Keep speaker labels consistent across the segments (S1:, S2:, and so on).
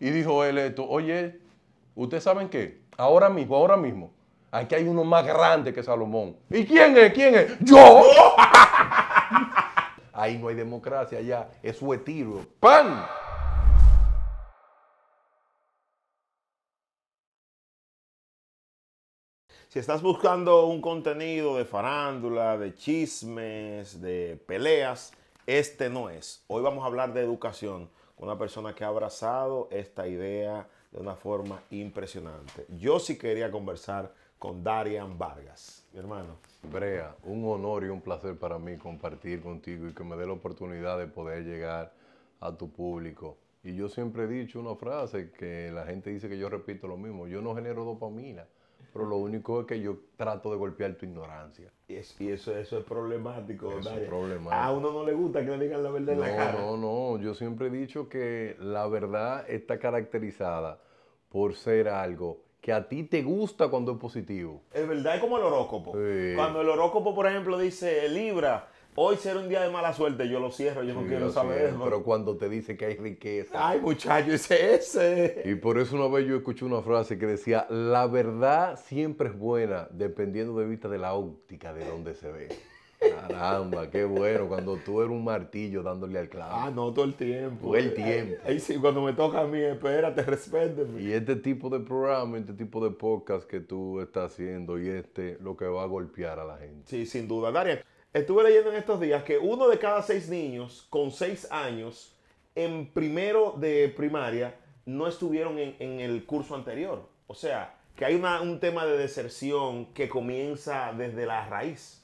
S1: Y dijo él esto, oye, ¿ustedes saben qué? Ahora mismo, ahora mismo, aquí hay uno más grande que Salomón. ¿Y quién es? ¿Quién es? ¡Yo! Ahí no hay democracia, ya es su etiro. ¡Pan!
S2: Si estás buscando un contenido de farándula, de chismes, de peleas, este no es. Hoy vamos a hablar de educación una persona que ha abrazado esta idea de una forma impresionante. Yo sí quería conversar con Darian
S1: Vargas, mi hermano. Brea, un honor y un placer para mí compartir contigo y que me dé la oportunidad de poder llegar a tu público. Y yo siempre he dicho una frase que la gente dice que yo repito lo mismo, yo no genero dopamina, pero lo único es que yo trato de golpear tu ignorancia. Y eso, eso, es problemático. Eso es problemático. A uno
S2: no le gusta que le digan la verdad no, en la cara. No,
S1: no, no. yo siempre he dicho que la verdad está caracterizada por ser algo que a ti te gusta cuando es positivo.
S2: Es verdad, es como el horóscopo. Cuando el horóscopo, por ejemplo, dice Libra, Hoy será un día de
S1: mala suerte, yo lo cierro, yo no quiero saber. pero cuando te dice que hay riqueza. Ay, muchacho, ese ese. Y por eso una vez yo escuché una frase que decía, la verdad siempre es buena, dependiendo de vista de la óptica de donde se ve. Caramba, qué bueno, cuando tú eres un martillo dándole al clavo. Ah, no, todo el tiempo. Todo el tiempo. Ahí sí, cuando me toca a mí, espérate, respéteme. Y este tipo de programa, este tipo de podcast que tú estás haciendo y este, lo que va a golpear a la gente. Sí, sin duda. Daria, Estuve leyendo en estos días que uno
S2: de cada seis niños con seis años en primero de primaria no estuvieron en, el curso anterior. O sea, que hay un tema de deserción que comienza desde la raíz.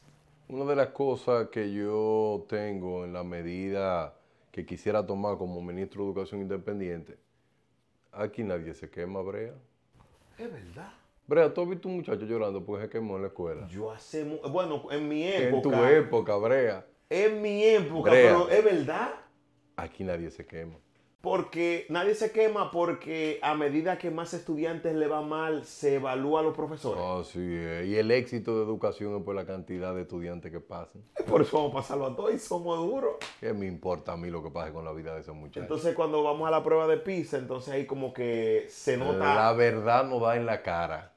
S1: Una de las cosas que yo tengo en la medida que quisiera tomar como ministro de Educación Independiente, aquí nadie se quema brea. Es verdad. Brea, ¿tú has un muchacho llorando porque se quemó en la escuela? Yo
S2: hace. Bueno, en mi época. En tu época, Brea. En mi época, pero es
S1: verdad. Aquí nadie se quema.
S2: Porque nadie se quema porque a medida que más estudiantes le va mal, se evalúa a los
S1: profesores. Así es. Y el éxito de educación es por la cantidad de estudiantes que pasan. Por eso vamos a pasarlo a todos y somos duros. ¿Qué me importa a mí lo que pase con la vida de esos muchachos? Entonces
S2: cuando vamos a la prueba de pizza, entonces ahí como que se nota... La
S1: verdad nos va en la cara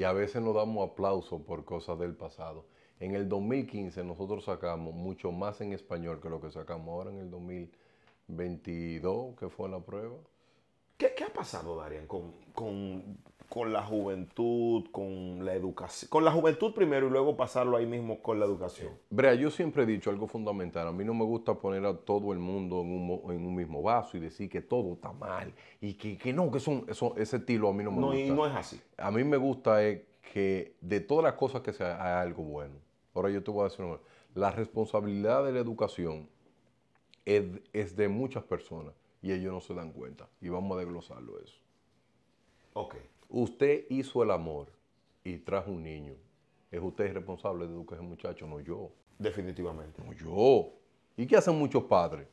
S1: y a veces nos damos aplauso por cosas del pasado. En el 2015 nosotros sacamos mucho más en español que lo que sacamos ahora en el 2022, que fue la prueba. ¿Qué, ha pasado, Darian, con
S2: con la juventud, con la educación, con la juventud primero y luego pasarlo ahí mismo con la educación.
S1: Brea, yo siempre he dicho algo fundamental, a mí no me gusta poner a todo el mundo en un, mismo vaso y decir que todo está mal y que, no, que eso, ese estilo a mí no me gusta. no, Y no es así. A mí me gusta que de todas las cosas que sea algo bueno. Ahora yo te voy a decir una la responsabilidad de la educación es, es de muchas personas y ellos no se dan cuenta y vamos a desglosarlo eso. Ok. Usted hizo el amor y trajo un niño. Es usted responsable de educar ese muchacho, no yo. Definitivamente. No yo. ¿Y qué hacen muchos padres?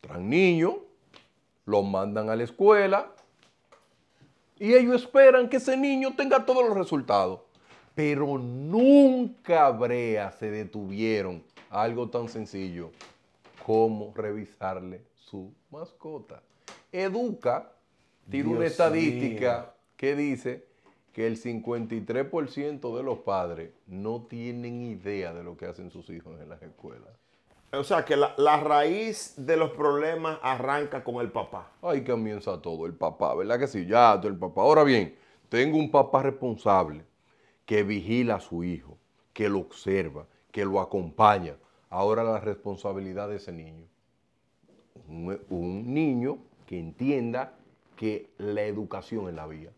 S1: Traen niños, los mandan a la escuela y ellos esperan que ese niño tenga todos los resultados. Pero nunca brea se detuvieron algo tan sencillo como revisarle su mascota. Educa,
S2: tiene una estadística
S1: que dice que el 53% de los padres no tienen idea de lo que hacen sus hijos en las escuelas. O sea que la, raíz de los problemas arranca con el papá. Ahí comienza todo, el papá, ¿verdad que sí? Ya, todo el papá. Ahora bien, tengo un papá responsable que vigila a su hijo, que lo observa, que lo acompaña. Ahora la responsabilidad de ese niño. un niño que entienda que la educación es la vía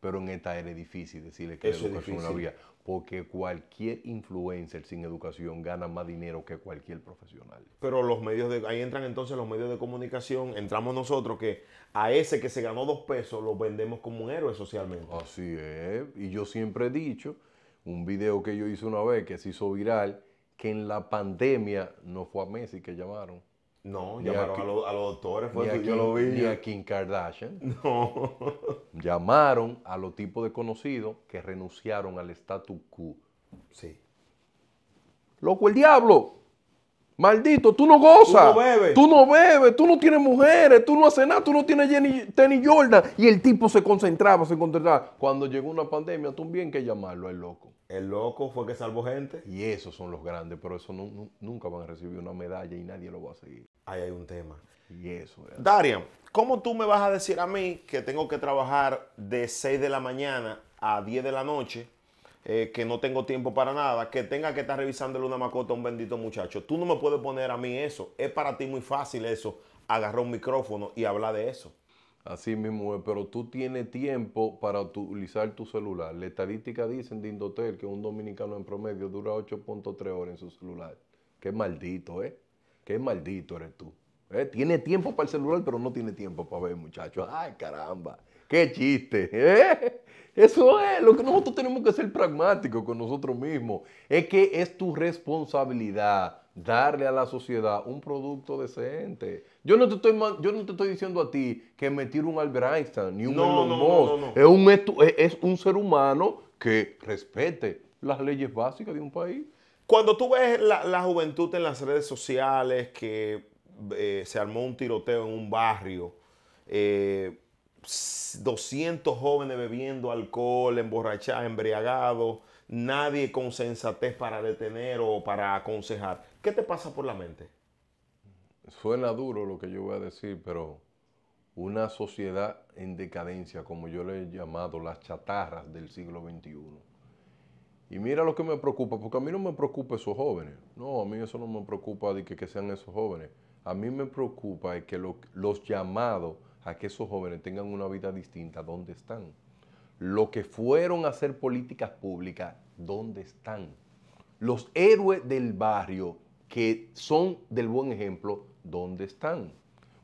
S1: pero en esta era es difícil decirle que la educación es una vía, porque cualquier influencer sin educación gana más dinero que cualquier profesional.
S2: Pero los medios de ahí entran entonces los medios de comunicación, entramos nosotros que a ese que se
S1: ganó dos pesos lo vendemos como un héroe socialmente. Así es, y yo siempre he dicho, un video que yo hice una vez que se hizo viral, que en la pandemia no fue a Messi que llamaron no, llamaron a, los, doctores, fue yo lo vi. Ni a Kim Kardashian. No. Llamaron a los tipos de conocidos que renunciaron al statu quo. Sí. Loco, el diablo. Maldito, tú no gozas. Tú no bebes. Tú no bebes, tú no tienes mujeres, tú no haces nada, tú no tienes Jenny, tenis Jordan. Y el tipo se concentraba, se concentraba. Cuando llegó una pandemia, tú bien que llamarlo al loco. El loco fue que salvó gente. Y esos son los grandes, pero eso nunca van a recibir una medalla y nadie lo va a seguir. Ahí hay un tema. Y eso. Es. Darian,
S2: ¿cómo tú me vas a decir a mí que tengo que trabajar de 6 de la mañana a 10 de la noche, eh, que no tengo tiempo para nada, que tenga que estar revisándole una macota a un bendito muchacho? Tú no me puedes poner a mí
S1: eso. Es para ti muy fácil eso, agarrar un micrófono y hablar de eso. Así mismo pero tú tienes tiempo para utilizar tu celular. La estadística dice de Dindotel que un dominicano en promedio dura 8.3 horas en su celular. Qué maldito, ¿eh? Qué maldito eres tú. ¿eh? Tiene tiempo para el celular, pero no tiene tiempo para ver, muchachos. Ay, caramba. Qué chiste. ¿eh? Eso es lo que nosotros tenemos que ser pragmáticos con nosotros mismos. Es que es tu responsabilidad darle a la sociedad un producto decente yo no te estoy, yo no te estoy diciendo a ti que metir un Albert Einstein ni un no, Elon Musk. No, no, es, un, un ser humano que respete las leyes básicas de un país. Cuando tú ves la, juventud en las redes sociales
S2: que eh, se armó un tiroteo en un barrio, 200 eh, jóvenes bebiendo alcohol, emborrachados, embriagados, nadie con sensatez para detener o para aconsejar. ¿Qué te pasa por la mente?
S1: suena duro lo que yo voy a decir, pero una sociedad en decadencia, como yo le he llamado, las chatarras del siglo XXI. Y mira lo que me preocupa, porque a mí no me preocupa esos jóvenes. No, a mí eso no me preocupa de que, que sean esos jóvenes. A mí me preocupa es que los llamados a que esos jóvenes tengan una vida distinta, ¿dónde están? Lo que fueron a hacer políticas públicas, ¿dónde están? Los héroes del barrio, que son del buen ejemplo, ¿dónde están?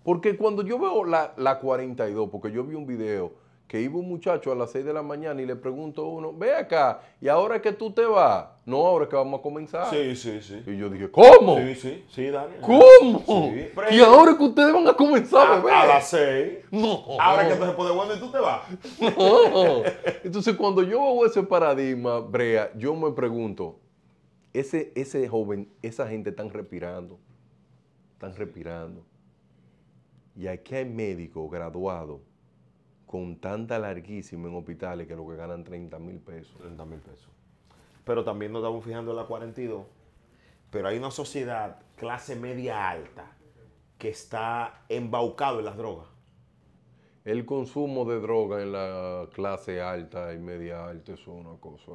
S1: Porque cuando yo veo la, 42, porque yo vi un video que iba un muchacho a las 6 de la mañana y le pregunto a uno, ve acá, ¿y ahora que tú te vas? No, ahora que vamos a comenzar. Sí, sí, sí. Y yo dije, ¿cómo? Sí, sí, sí, Daniel. ¿Cómo? Y ahora que ustedes van a comenzar, a, A las 6. No. Ahora que te
S2: puede bueno y tú te vas.
S1: Entonces, cuando yo veo ese paradigma, Brea, yo me pregunto, ese, joven, esa gente están respirando, están respirando. Y aquí hay médicos graduados con tanta larguísima en hospitales que lo que ganan 30 mil pesos. 30 mil pesos.
S2: Pero también nos estamos fijando en la 42. Pero hay una sociedad clase media
S1: alta que está embaucado en las drogas. El consumo de droga en la clase alta y media alta es una cosa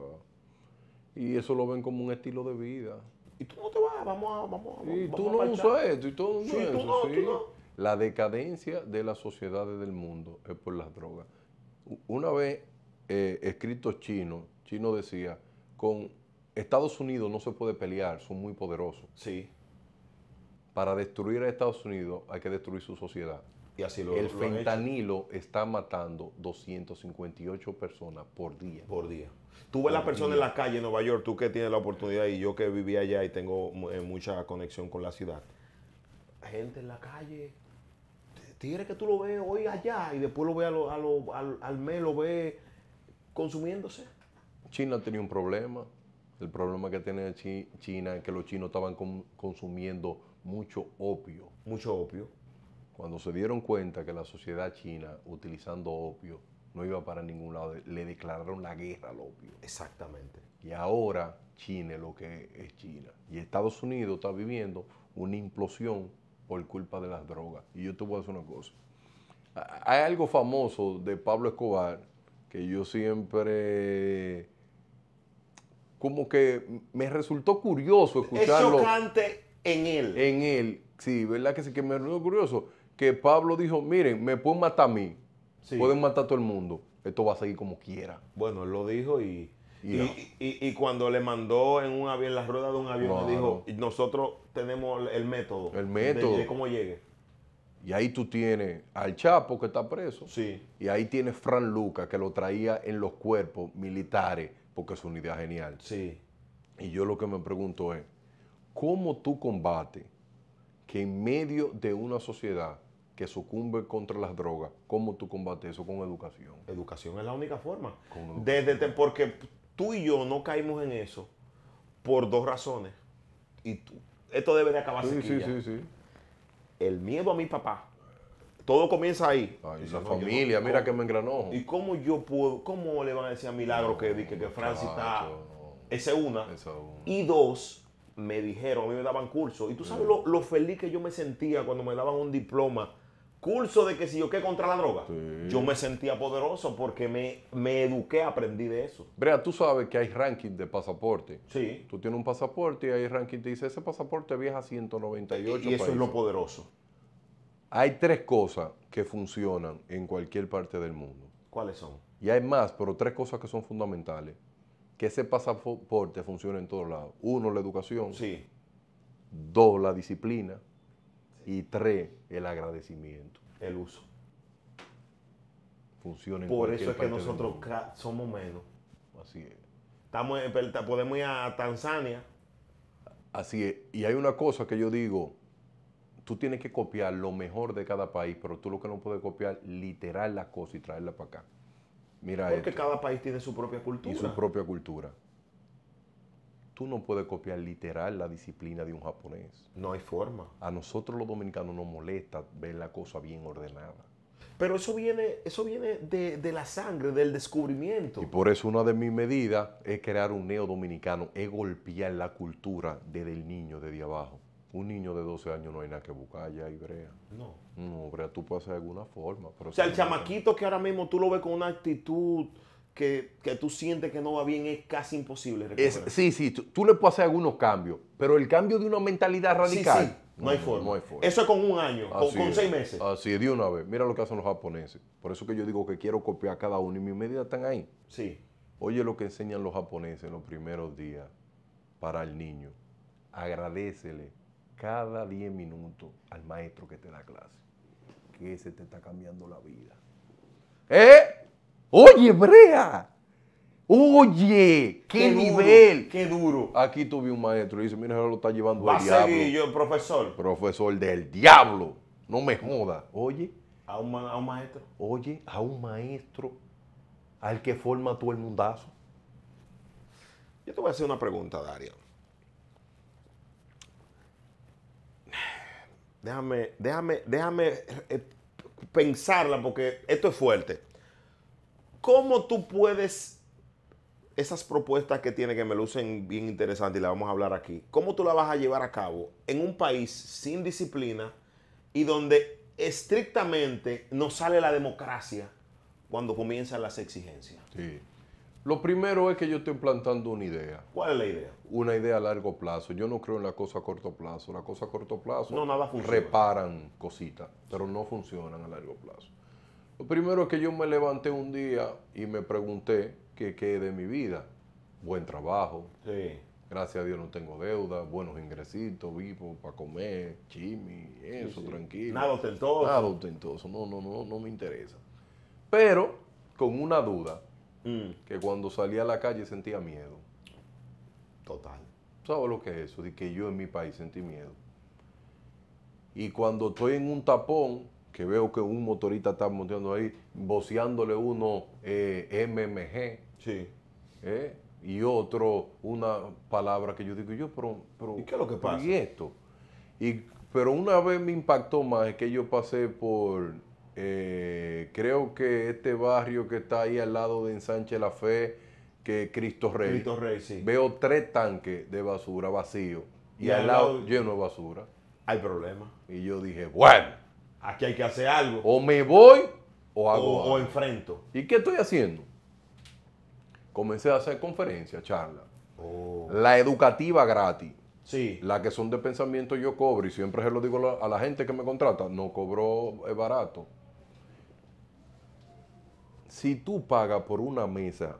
S1: y eso lo ven como un estilo de vida.
S2: Y tú no te vas, vamos a... Vamos, a, y tú no usas esto, y tú eso,
S1: La decadencia de las sociedades del mundo es por las drogas. Una vez eh, escrito chino, chino decía, con Estados Unidos no se puede pelear, son muy poderosos. Sí. Para destruir a Estados Unidos hay que destruir su sociedad el fentanilo está matando 258 personas por día. Por día. Tú ves las personas en la calle
S2: en Nueva York, tú que tienes la oportunidad y yo que vivía allá y tengo eh, mucha conexión con la ciudad. Gente en la calle, tiene que tú lo ves hoy allá y después lo ves al, al, mes, lo ves consumiéndose.
S1: China tenía un problema. El problema que tiene China es que los chinos estaban consumiendo mucho opio. Mucho opio cuando se dieron cuenta que la sociedad china, utilizando opio, no iba para ningún lado, le declararon la guerra al opio. Exactamente. Y ahora China es lo que es China. Y Estados Unidos está viviendo una implosión por culpa de las drogas. Y yo te voy a decir una cosa. Hay algo famoso de Pablo Escobar que yo siempre como que me resultó curioso escucharlo. Es
S2: chocante
S1: en él. En él, sí, ¿verdad que sí? Que me resultó curioso que Pablo dijo, miren, me pueden matar a mí, pueden matar a todo el mundo, esto va a seguir como quiera.
S2: Bueno, él lo dijo y... Y, cuando le mandó en un avión, las ruedas de un avión, le dijo, nosotros tenemos el método.
S1: El método. cómo llegue. Y ahí tú tienes al Chapo que está preso. Sí. Y ahí tienes Fran Luca que lo traía en los cuerpos militares porque es una idea genial. Sí. Y yo lo que me pregunto es, ¿cómo tú combates que en medio de una sociedad que sucumbe contra las drogas, ¿cómo tú combates eso con educación? Educación es la única forma. Desde porque tú y yo no caímos
S2: en eso por dos razones. Y esto debe de acabarse. Sí, sí, sí, sí, El miedo a mi papá. Todo comienza ahí. la familia, mira que me engranó. ¿Y cómo yo puedo, cómo le van a decir a Milagro que, que, Francis está... Esa una. Y dos, me dijeron, a mí me daban curso. Y tú sabes mm. lo, feliz que yo me sentía cuando me daban un diploma curso de que si yo qué contra la droga, yo me
S1: sentía poderoso porque me, me, eduqué, aprendí de eso. Brea, tú sabes que hay ranking de pasaporte. Sí. Tú tienes un pasaporte y hay ranking te dice, ese pasaporte viaja 198 Y, eso es lo poderoso. Hay tres cosas que funcionan en cualquier parte del mundo. ¿Cuáles son? Y hay más, pero tres cosas que son fundamentales. Que ese pasaporte funcione en todos lados. Uno, la educación. Sí. Dos, la disciplina. Y tres, el agradecimiento. El uso. Funciona en Por eso es que nosotros
S2: somos menos. Así es. Estamos, podemos ir a Tanzania.
S1: Así es. Y hay una cosa que yo digo, tú tienes que copiar lo mejor de cada país, pero tú lo que no puedes copiar, literal la cosa y traerla para acá. Mira Porque cada
S2: país tiene su propia cultura. Y su propia
S1: cultura tú no puedes copiar literal la disciplina de un japonés. No hay forma. A nosotros los dominicanos nos molesta ver la cosa bien ordenada.
S2: Pero eso viene, eso viene de, la sangre, del descubrimiento.
S1: Y por eso una de mis medidas es crear un neo dominicano, es golpear la cultura desde el niño, desde abajo. Un niño de 12 años no hay nada que buscar ya, y No. No, brea, tú puedes hacer de alguna forma. o sea, el chamaquito
S2: que ahora mismo tú lo ves con una actitud que, tú sientes que no va bien es casi imposible
S1: sí, sí, tú, le puedes hacer algunos cambios, pero el cambio de una mentalidad radical. Sí, mm, No, hay forma. Eso es con un año, con, seis meses. Así de una vez. Mira lo que hacen los japoneses. Por eso que yo digo que quiero copiar a cada uno y mis medidas están ahí. Sí. Oye lo que enseñan los japoneses en los primeros días para el niño. Agradecele cada diez minutos al maestro que te da clase, que ese te está cambiando la vida. ¿Eh? Oye, Brea, oye, qué, nivel. qué duro. Aquí tuve un maestro y dice, mira, lo está llevando el diablo.
S2: yo, profesor.
S1: Profesor del diablo, no me joda. Oye. A un, maestro. Oye, a un maestro al que forma todo el mundazo. Yo te voy a hacer una pregunta, Dario.
S2: Déjame, déjame, déjame eh, pensarla porque esto es fuerte. ¿Cómo tú puedes, esas propuestas que tiene que me lucen bien interesantes y las vamos a hablar aquí, cómo tú las vas a llevar a cabo en un país sin disciplina y donde estrictamente no sale la democracia
S1: cuando comienzan las exigencias? Sí. Lo primero es que yo estoy implantando una idea. ¿Cuál es la idea? Una idea a largo plazo. Yo no creo en la cosa a corto plazo. La cosa a corto plazo no, reparan cositas, pero no funcionan a largo plazo. Lo primero es que yo me levanté un día y me pregunté qué quede de mi vida. Buen trabajo. Gracias a Dios no tengo deuda, buenos ingresitos, vivo para comer, chimi, eso, tranquilo. Nada ostentoso. Nada ostentoso, no, no, no, no me interesa. Pero con una duda, mm. que cuando salía a la calle sentía miedo. Total. ¿Sabes lo que es eso? De que yo en mi país sentí miedo. Y cuando estoy en un tapón, que veo que un motorista está montando ahí, boceándole uno eh, MMG. Sí. Eh, y otro, una palabra que yo digo, yo, pero, ¿Y qué es lo que pasa? ¿Y esto? pero una vez me impactó más es que yo pasé por, eh, creo que este barrio que está ahí al lado de Ensanche La Fe, que es Cristo Rey. Cristo Rey, sí. Veo tres tanques de basura vacío y, al lado lleno de basura. Hay problema. Y yo dije, bueno Aquí hay que hacer algo. O me voy o hago enfrento. ¿Y qué estoy haciendo? Comencé a hacer conferencias, charlas. Oh. La educativa gratis. Sí. La que son de pensamiento yo cobro y siempre se lo digo a la gente que me contrata, no cobro eh, barato. Si tú pagas por una mesa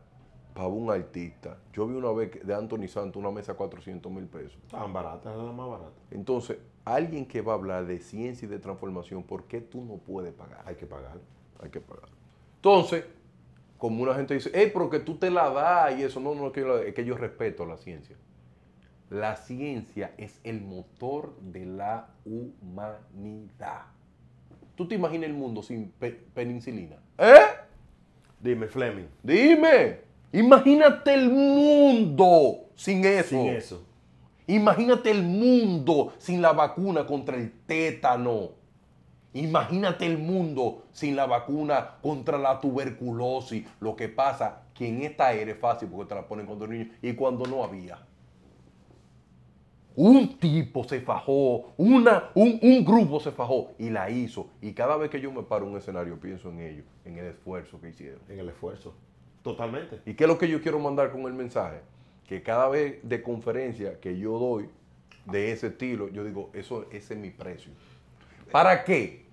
S1: para un artista, yo vi una vez de Anthony Santos una mesa a 400 mil pesos. Tan barata, es la más barata. Entonces, alguien que va a hablar de ciencia y de transformación, ¿por qué tú no puedes pagar? Hay que pagar. Hay que pagar. Entonces, como una gente dice, hey, pero que tú te la das y eso, no, no, que yo, es que yo respeto la ciencia. La ciencia es el motor de la humanidad. ¿Tú te imaginas el mundo sin penicilina? ¿Eh? Dime, Fleming. Dime. Imagínate el mundo sin eso. Sin eso. Imagínate el mundo sin la vacuna contra el tétano. Imagínate el mundo sin la vacuna contra la tuberculosis. Lo que pasa que en esta era es fácil porque te la ponen cuando niño y cuando no había. Un tipo se fajó, una, un, grupo se fajó y la hizo. Y cada vez que yo me paro en un escenario pienso en ellos, en el esfuerzo que hicieron. En el esfuerzo, totalmente. ¿Y qué es lo que yo quiero mandar con el mensaje? que cada vez de conferencia que yo doy de ese estilo, yo digo, eso, ese es mi precio. ¿Para qué?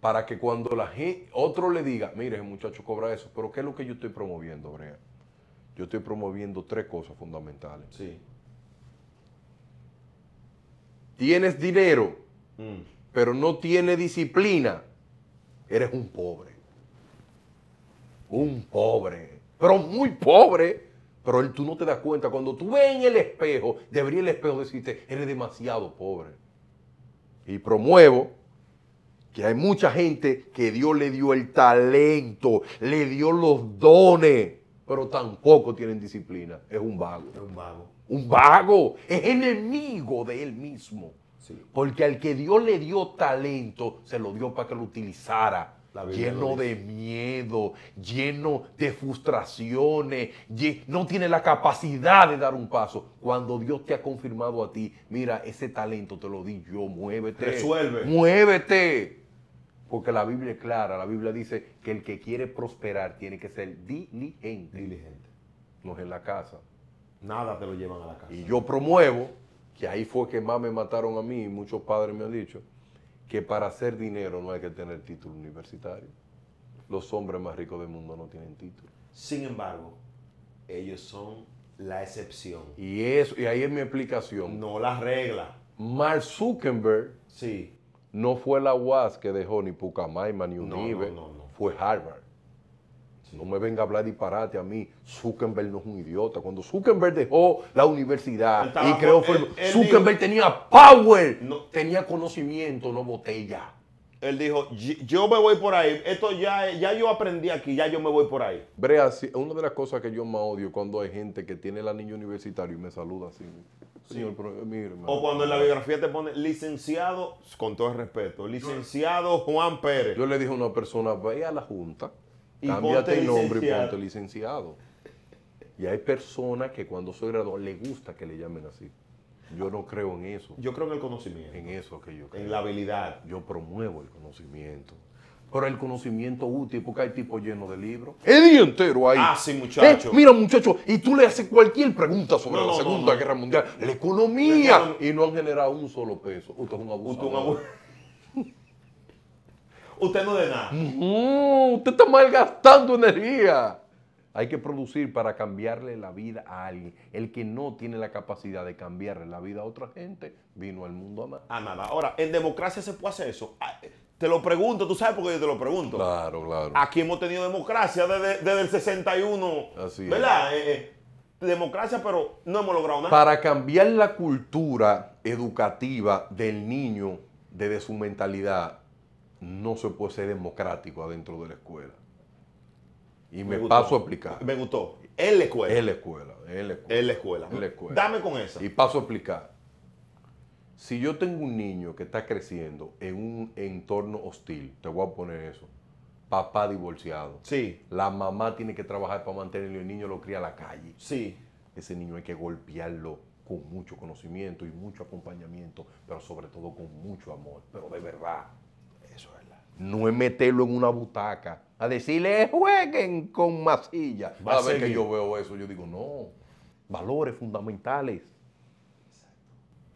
S1: Para que cuando la gente, otro le diga, mire, el muchacho cobra eso, pero ¿qué es lo que yo estoy promoviendo, Brea? Yo estoy promoviendo tres cosas fundamentales. Sí. Tienes dinero, mm. pero no tienes disciplina. Eres un pobre. Un pobre. Pero muy pobre pero él, tú no te das cuenta. Cuando tú ves en el espejo, debería el espejo decirte, eres demasiado pobre. Y promuevo que hay mucha gente que Dios le dio el talento, le dio los dones, pero tampoco tienen disciplina. Es un vago. Es un vago. Un vago. Es enemigo de él mismo. Porque al que Dios le dio talento, se lo dio para que lo utilizara lleno de miedo, lleno de frustraciones, no tiene la capacidad de dar un paso. Cuando Dios te ha confirmado a ti, mira, ese talento te lo di yo, muévete. Resuelve. Muévete. Porque la Biblia es clara, la Biblia dice que el que quiere prosperar tiene que ser diligente. Diligente. No es en la casa. Nada te lo llevan a la casa. Y yo promuevo, que ahí fue que más me mataron a mí muchos padres me han dicho, que para hacer dinero no hay que tener título universitario. Los hombres más ricos del mundo no tienen título. Sin embargo, ellos son la excepción. Y eso, y ahí es mi explicación. No la regla. Mark Zuckerberg sí. no fue la UAS que dejó ni Pucamaima ni Unive, no, no, no, fue Harvard. No me venga a hablar disparate a mí. Zuckerberg no es un idiota. Cuando Zuckerberg dejó la universidad y creó... Zuckerberg tenía power, tenía conocimiento, no botella. Él dijo, yo me voy por ahí. Esto ya, ya yo aprendí aquí, ya yo me voy por ahí. Brea, sí, una de las cosas que yo más odio cuando hay gente que tiene la niña universitario y me saluda así. Señor, eh, o cuando en la biografía
S2: te pone licenciado,
S1: con todo el respeto, licenciado Juan Pérez. Yo le dije a una persona, ve a la junta
S2: Cámbiate el nombre y ponte
S1: licenciado. Y hay personas que cuando soy graduado le gusta que le llamen así. Yo no creo en eso. Yo
S2: creo en el conocimiento. En eso que yo creo. En la
S1: habilidad. Yo promuevo el conocimiento. Pero el conocimiento útil, porque hay tipo lleno de libros. El día entero ahí. Ah, sí, muchacho. Eh, mira, muchachos, y tú le haces cualquier pregunta sobre la Segunda Guerra Mundial, la economía, y no han generado un solo peso. Usted es un abuso. es un abuso usted no de nada. usted está malgastando energía. Hay que producir para cambiarle la vida a alguien. El que no tiene la capacidad de cambiarle la vida a otra gente vino al mundo a nada. A nada. Ahora, en democracia se puede hacer eso. Ah, te lo pregunto, tú sabes por qué yo te lo pregunto. Claro, claro. Aquí hemos tenido
S2: democracia desde, el 61. Así Es. Eh, eh, democracia, pero no hemos logrado nada. Para
S1: cambiar la cultura educativa del niño desde su mentalidad no se puede ser democrático adentro de la escuela. Y me, paso a explicar. Me gustó. En la escuela. En la escuela. En la escuela. Dame con esa. Y paso a explicar. Si yo tengo un niño que está creciendo en un entorno hostil, te voy a poner eso, papá divorciado. Sí. La mamá tiene que trabajar para mantenerlo y el niño lo cría a la calle. Sí. Ese niño hay que golpearlo con mucho conocimiento y mucho acompañamiento, pero sobre todo con mucho amor, pero de verdad. No es meterlo en una butaca a decirle jueguen con masilla. a ver que yo veo eso, yo digo, no, valores fundamentales.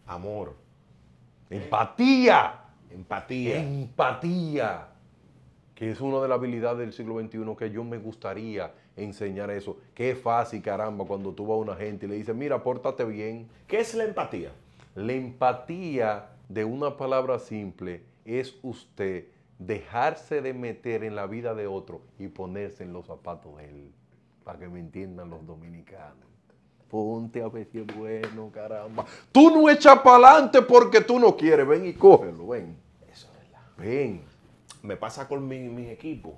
S1: Amor. Empatía. Empatía. Empatía. Que es una de las habilidades del siglo XXI que yo me gustaría enseñar eso. Qué fácil, caramba, cuando tú vas a una gente y le dices, mira, pórtate bien. ¿Qué es la empatía? La empatía, de una palabra simple, es usted dejarse de meter en la vida de otro y ponerse en los zapatos de él, para que me entiendan los dominicanos. Ponte a decir, bueno, caramba. Tú no echas para adelante porque tú no quieres. Ven y cógelo, ven. Eso es verdad. Ven. Me pasa con mi, mis equipos.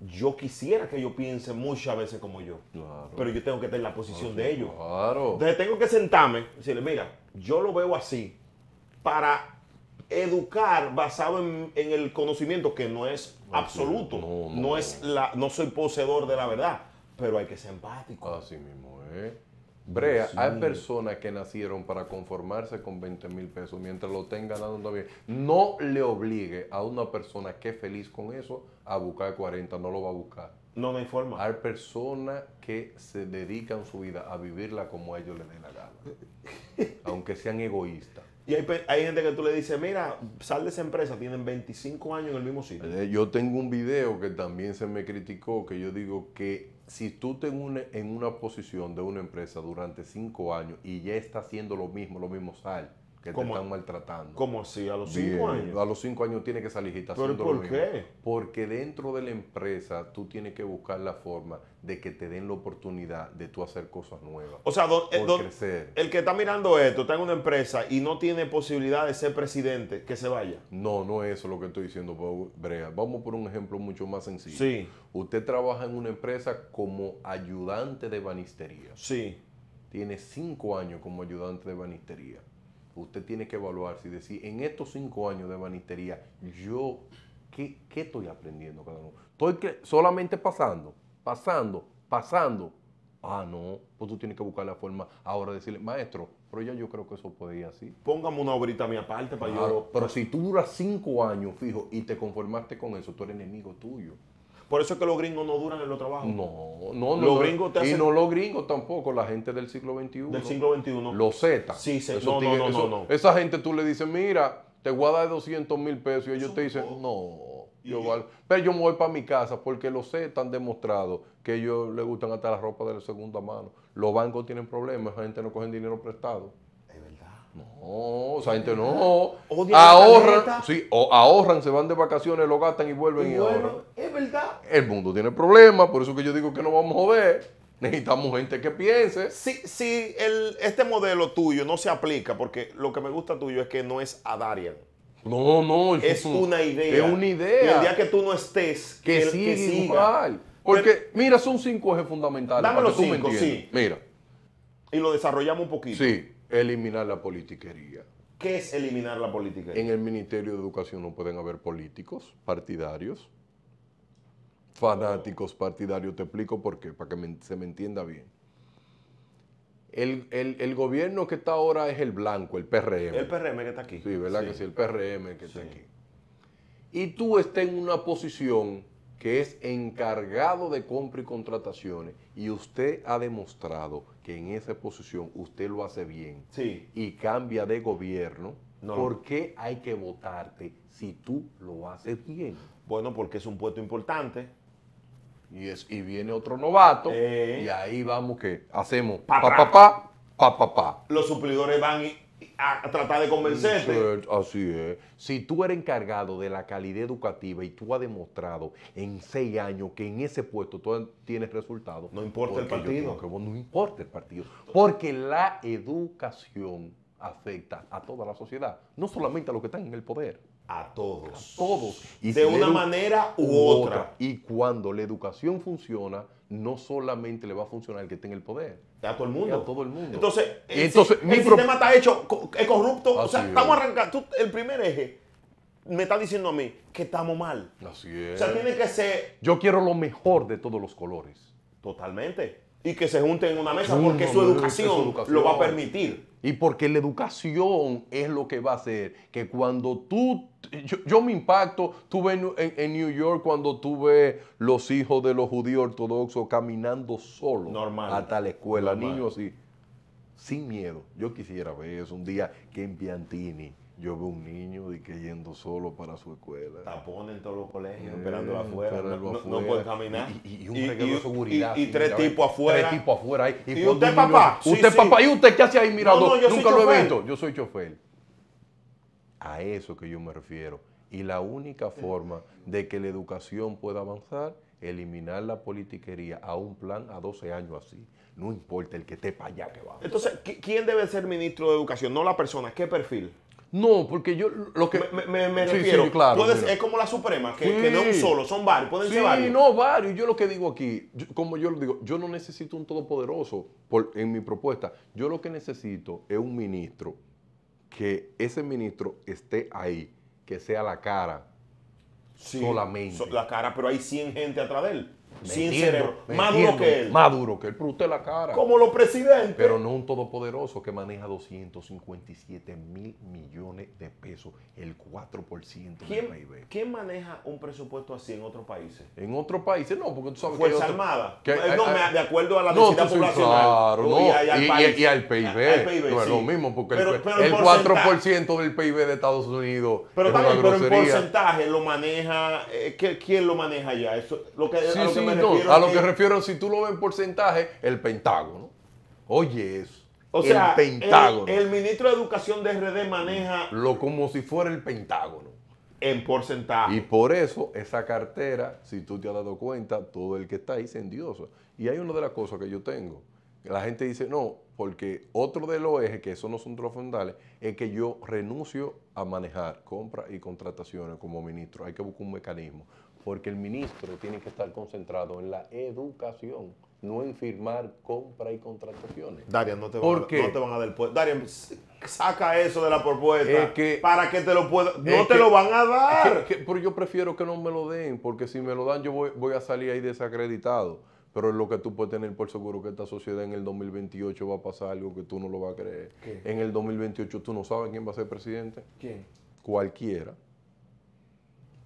S2: Yo quisiera que yo piense muchas veces como yo. Claro. Pero yo tengo que tener la posición de ellos. Claro. Entonces tengo que sentarme y decirle, mira, yo lo veo así. Para educar basado en, el conocimiento, que no es absoluto, no, es la, no soy poseedor de la verdad,
S1: pero hay que ser empático. Así mismo, ¿eh?
S2: Brea, hay personas
S1: que nacieron para conformarse con 20 mil pesos mientras lo tengan dando bien. No le obligue a una persona que es feliz con eso a buscar 40, no lo va a buscar. No me informa. Hay personas que se dedican su vida a vivirla como a ellos les dé la gana, aunque sean egoístas. Y hay, gente que tú le dices, mira,
S2: sal de esa empresa, tienen 25 años en el mismo sitio.
S1: Eh, yo tengo un video que también se me criticó, que yo digo que si tú te unes en una posición de una empresa durante 5 años y ya está haciendo lo mismo, lo mismo, sal que te están maltratando. ¿Cómo así? a los cinco años. A los cinco años tiene que salir y ¿Pero por qué? Porque dentro de la empresa tú tienes que buscar la forma de que te den la oportunidad de tú hacer cosas nuevas. O sea, eh,
S2: el que está mirando esto, está en una empresa y no tiene posibilidad de ser presidente,
S1: que se vaya. No, no es eso lo que estoy diciendo, Brea. Vamos por un ejemplo mucho más sencillo. Sí. Usted trabaja en una empresa como ayudante de banistería. Sí. Tiene cinco años como ayudante de banistería usted tiene que evaluarse y decir, en estos cinco años de banistería, yo, ¿qué, estoy aprendiendo cada uno? Estoy que, solamente pasando, pasando, pasando. Ah, no, pues tú tienes que buscar la forma ahora de decirle, maestro, pero ya yo creo que eso puede ir así. Póngame una horita a mi aparte para ah, yo. Pero si tú duras cinco años, fijo, y te conformaste con eso, tú eres enemigo tuyo. Por eso es que los
S2: gringos no duran en los trabajos. No, no, no. Y no los
S1: gringos tampoco, la gente del siglo XXI. Del siglo XXI. Los Z. Sí, no, no, no, no, Esa gente tú le dices, mira, te voy a dar 200 mil pesos. Y ellos te dicen, no, yo Pero yo me voy para mi casa porque los Z han demostrado que ellos les gustan hasta la ropa de la segunda mano. Los bancos tienen problemas, la gente no cogen dinero prestado. No, esa gente no. ahorran, o ahorran, se van de vacaciones, lo gastan y vuelven y, ahorran.
S2: Es verdad.
S1: El mundo tiene problemas, por eso que yo digo que no vamos a joder. Necesitamos gente que piense. Si,
S2: el, este modelo tuyo no se aplica, porque lo que me gusta tuyo es que no es a Darian.
S1: No, no. Es, una idea. Es una idea. Y el día que tú no estés, que, Igual. Porque, mira, son cinco ejes fundamentales. Dame los cinco, sí. Mira. Y lo desarrollamos un poquito. Sí. Eliminar la politiquería. ¿Qué es eliminar la politiquería? En el Ministerio de Educación no pueden haber políticos, partidarios, fanáticos partidarios. Te explico por qué, para que se me entienda bien. El, gobierno que está ahora es el blanco, el PRM. El PRM que está aquí. Sí, ¿verdad que sí? El PRM que está aquí. Y tú estás en una posición que es encargado de compra y contrataciones y usted ha demostrado que en esa posición usted lo hace bien sí. y cambia de gobierno, ¿por qué hay que votarte si tú lo haces bien? Bueno, porque es un puesto importante. Y, es, y viene otro novato y ahí vamos que hacemos pa pa pa pa pa pa.
S2: Los suplidores van y a, tratar de convencerte.
S1: así es. Si tú eres encargado de la calidad educativa y tú has demostrado en seis años que en ese puesto tú tienes resultados. No importa el partido. Que no importa el partido. Porque la educación afecta a toda la sociedad, no solamente a los que están en el poder. A todos. A todos. de una manera u, otra. Y cuando la educación funciona, no solamente le va a funcionar el que tenga el poder. A todo el mundo. A todo el mundo. Entonces, eh, el, mi sistema está hecho es corrupto. o sea, estamos arrancando. el primer eje
S2: me está diciendo a mí que estamos mal.
S1: Así es. O sea, tiene que ser. Yo quiero lo mejor de todos los colores. Totalmente y que se junten en una mesa porque su, educación lo va a permitir. Y porque la educación es lo que va a hacer que cuando tú, yo, me impacto, tuve en, en, New York cuando tuve los hijos de los judíos ortodoxos caminando solos Normal. hasta la escuela, niños así, sin miedo. Yo quisiera ver eso un día que en Piantini yo veo un niño de que yendo solo para su escuela. tapón en todos los colegios, eh, esperando afuera. No, puede caminar. Y, un reguero de seguridad. Y, tres tipos afuera. Tres tipos afuera. Ahí. ¿eh? Y, usted, papá. usted, papá. ¿Y usted qué hace ahí mirando? Nunca lo he visto. Yo soy chofer. A eso que yo me refiero. Y la única forma de que la educación pueda avanzar, eliminar la politiquería a un plan a 12 años así. No importa el que esté para allá que va. Entonces, ¿quién debe ser ministro de educación? No la persona. ¿Qué perfil? No, porque yo lo que...
S2: Me, refiero, claro, es como la Suprema, que, no un solo, son varios, pueden ser varios. Sí,
S1: no, varios. Yo lo que digo aquí, como yo lo digo, yo no necesito un todopoderoso en mi propuesta. Yo lo que necesito es un ministro, que ese ministro esté ahí, que sea la cara solamente.
S2: la cara, pero hay 100 gente atrás de él
S1: sin cerebro. Más duro que él. Más duro que él, pero usted la cara. Como los presidentes. Pero no un todopoderoso que maneja 257 mil millones de pesos, el 4% ¿Quién, del PIB.
S2: ¿Quién maneja un presupuesto así en otros países?
S1: En otros países
S2: no, porque tú sabes que. Fuerza Armada. Eh, no, de acuerdo a la no, Claro, no. Y, al, PIB. no es lo mismo, porque el, 4%
S1: del PIB de Estados Unidos. Pero en porcentaje
S2: lo maneja. Eh, ¿Quién lo maneja ya? Eso, lo que, me a lo que,
S1: refiero, si tú lo ves en porcentaje, el Pentágono. Oye eso. O el Pentágono. El,
S2: ministro de Educación de RD maneja.
S1: Lo como si fuera el Pentágono. En porcentaje. Y por eso, esa cartera, si tú te has dado cuenta, todo el que está ahí es Y hay una de las cosas que yo tengo. La gente dice, no, porque otro de los ejes, que eso no son trofondales es que yo renuncio a manejar compras y contrataciones como ministro. Hay que buscar un mecanismo, porque el ministro tiene que estar concentrado en la educación, no en firmar compras y contrataciones. Darian, no te, van, a, no te van dar puesto. Darian, saca eso de la propuesta para que te lo pueda.
S2: No te lo van a dar.
S1: pero yo prefiero que no me lo den, porque si me lo dan, yo voy a salir ahí desacreditado. Pero es lo que tú puedes tener por seguro que esta sociedad en el 2028 va a pasar algo que tú no lo vas a creer. En el 2028 tú no sabes quién va a ser presidente. ¿Quién? Cualquiera.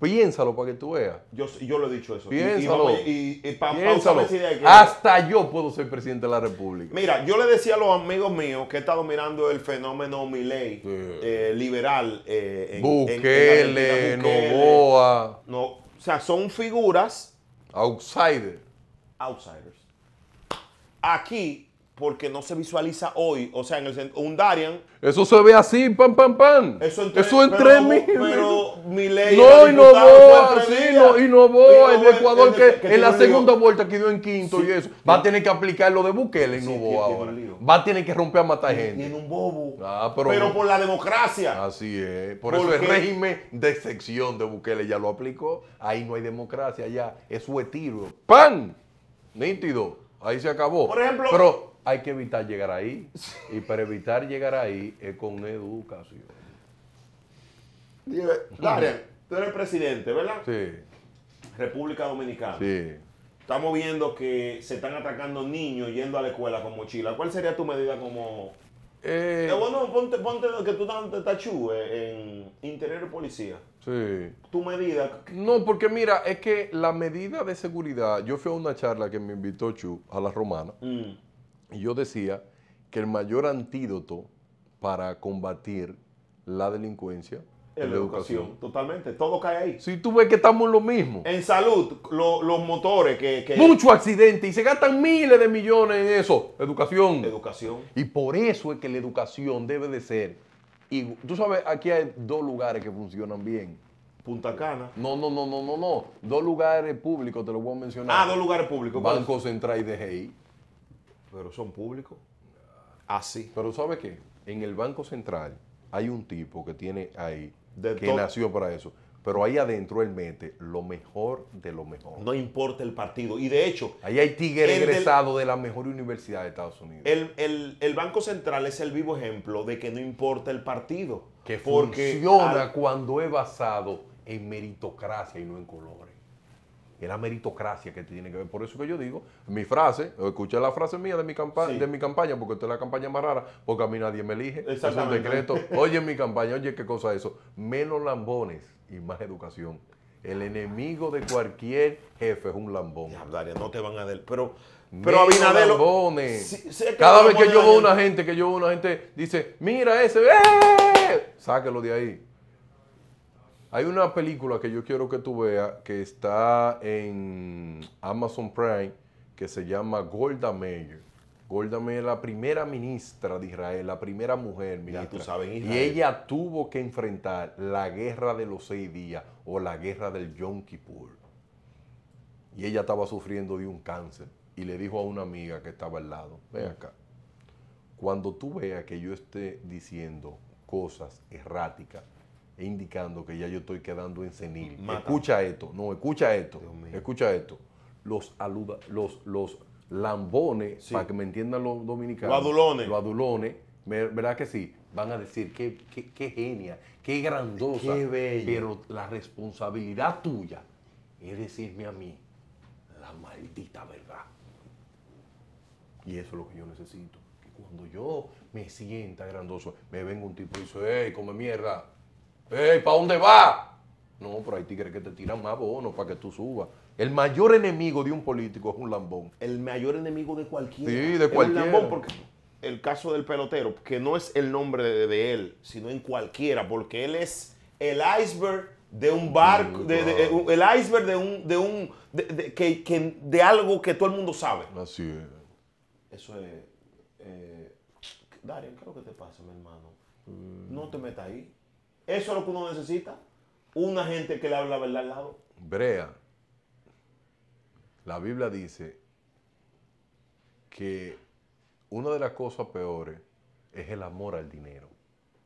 S1: Piénsalo para que tú veas. Yo, yo lo he dicho eso. Piénsalo. Y, y, Hasta yo puedo ser presidente de la República.
S2: Mira, yo le decía a los amigos míos que he estado mirando el fenómeno Miley eh, liberal. Eh, Bukele, Novoa. No, o sea, son figuras. Outsider outsiders. Aquí, porque no se visualiza hoy, o sea, en el un
S1: Eso se ve así, pam, pam, pam. Eso en
S2: pero, mi ley. No, innovó, sí, no, innovó el Ecuador que, en la segunda
S1: vuelta vuelta quedó en quinto y eso. Va a tener que aplicar lo de Bukele, no ahora. Va a tener que romper a matar gente. Tiene un bobo. Ah, pero, por la democracia. Así es. Por, eso el régimen de excepción de Bukele ya lo aplicó. Ahí no hay democracia, ya es su tiro. ¡Pam! Nítido, ahí se acabó. Pero hay que evitar llegar ahí. Y para evitar llegar ahí es con educación.
S2: Dale, tú eres presidente, ¿verdad? Sí. República Dominicana. Sí. Estamos viendo que se están atacando niños yendo a la escuela con mochila. ¿Cuál sería tu medida como eh, bueno, ponte, ponte que tú estás Tachu en interior policía.
S1: Sí. Tu medida. No, porque mira, es que la medida de seguridad, yo fui a una charla que me invitó Chu a la romana mm. y yo decía que el mayor antídoto para combatir la delincuencia en la educación.
S2: Totalmente, todo cae ahí. Si tú ves que estamos en lo mismo. En salud, los motores que, Mucho
S1: accidente y se gastan miles de millones en eso. Educación. Educación. Y por eso es que la educación debe de ser... Y tú sabes, aquí hay dos lugares que funcionan bien. Punta Cana. No, no, no, no, no, no. Dos lugares públicos, te lo voy a mencionar. Ah, dos lugares públicos. Banco Central y DGI. Pero son públicos. Así. Ah, Pero sabes qué? En el Banco Central hay un tipo que tiene ahí que nació para eso. Pero ahí adentro él mete lo mejor de lo mejor. No importa el partido. Y de hecho. Ahí hay tigre egresado de la mejor universidad de Estados Unidos. El, Banco Central es el vivo ejemplo de que no importa el partido. Que funciona cuando es basado en meritocracia y no en color es la meritocracia que tiene que ver. Por eso que yo digo, mi frase, escucha la frase mía de mi, campaña de mi campaña, porque esta es la campaña más rara, porque a mí nadie me elige. Es un decreto. Oye, mi campaña, oye, qué cosa es eso. Menos lambones y más educación. El enemigo de cualquier jefe es un lambón. Ya, no te van a dar. Pero, pero lambones cada vez que yo veo una gente, que yo veo una gente, dice, mira ese, ¡eh! sáquelo de ahí. Hay una película que yo quiero que tú veas que está en Amazon Prime que se llama Golda Meir. Golda Meir es la primera ministra de Israel, la primera mujer ministra. tú Y ella tuvo que enfrentar la guerra de los seis días o la guerra del Yom Kippur. Y ella estaba sufriendo de un cáncer y le dijo a una amiga que estaba al lado, ve mm. acá, cuando tú veas que yo esté diciendo cosas erráticas, e indicando que ya yo estoy quedando en senil. Escucha esto, no, escucha esto, escucha esto. Los, los, los lambones, para que me entiendan los dominicanos. Los adulones. Los adulones, ¿verdad que sí? Van a decir, qué, qué, qué genia, qué grandosa. Qué Pero la responsabilidad tuya es decirme a mí la maldita verdad. Y eso es lo que yo necesito. Que cuando yo me sienta grandoso, me venga un tipo y dice, hey, come mierda, ¡Ey, ¿para dónde va? No, pero hay tigres que te tiran más bonos para que tú subas. El mayor enemigo de un político es un lambón. El mayor enemigo de cualquiera. Sí, de cualquiera. porque el caso
S2: del pelotero, que no es el nombre de, él, sino en cualquiera, porque él es el iceberg de un barco, el iceberg de un, de un, que, de algo que todo el mundo sabe.
S1: Así es. Eso es. Eh,
S2: ¿qué es lo que te pasa, mi hermano?
S1: Mm. No
S2: te metas ahí. Eso es lo que uno necesita. Una gente que le habla la verdad al lado.
S1: Brea, la Biblia dice que una de las cosas peores es el amor al dinero.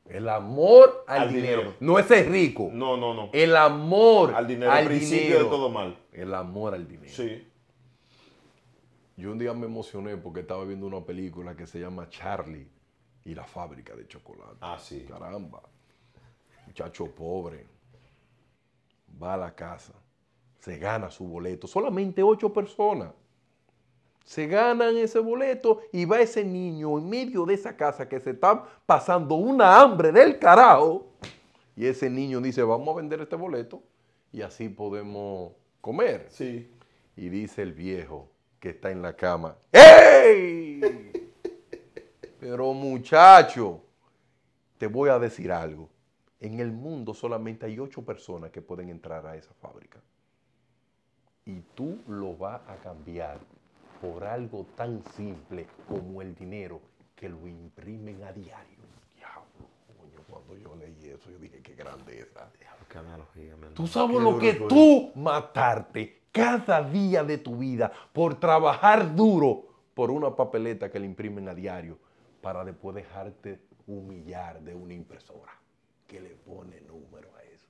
S1: El amor al, dinero. No es rico. No, no, no. El amor al dinero. Al el principio de todo mal. El amor al dinero. Sí. Yo un día me emocioné porque estaba viendo una película que se llama Charlie y la fábrica de chocolate. Ah, sí. Caramba muchacho pobre, va a la casa, se gana su boleto, solamente ocho personas. Se ganan ese boleto y va ese niño en medio de esa casa que se está pasando una hambre del carajo. Y ese niño dice, vamos a vender este boleto y así podemos comer. Sí. Y dice el viejo que está en la cama, ¡Ey! Pero muchacho, te voy a decir algo. En el mundo solamente hay ocho personas que pueden entrar a esa fábrica. Y tú lo vas a cambiar por algo tan simple como el dinero que lo imprimen a diario. Diablo, coño, cuando yo leí eso, yo dije, qué grandeza. Diablo, Tú sabes lo que tú matarte cada día de tu vida por trabajar duro por una papeleta que le imprimen a diario para después dejarte humillar de una impresora que le pone número a eso.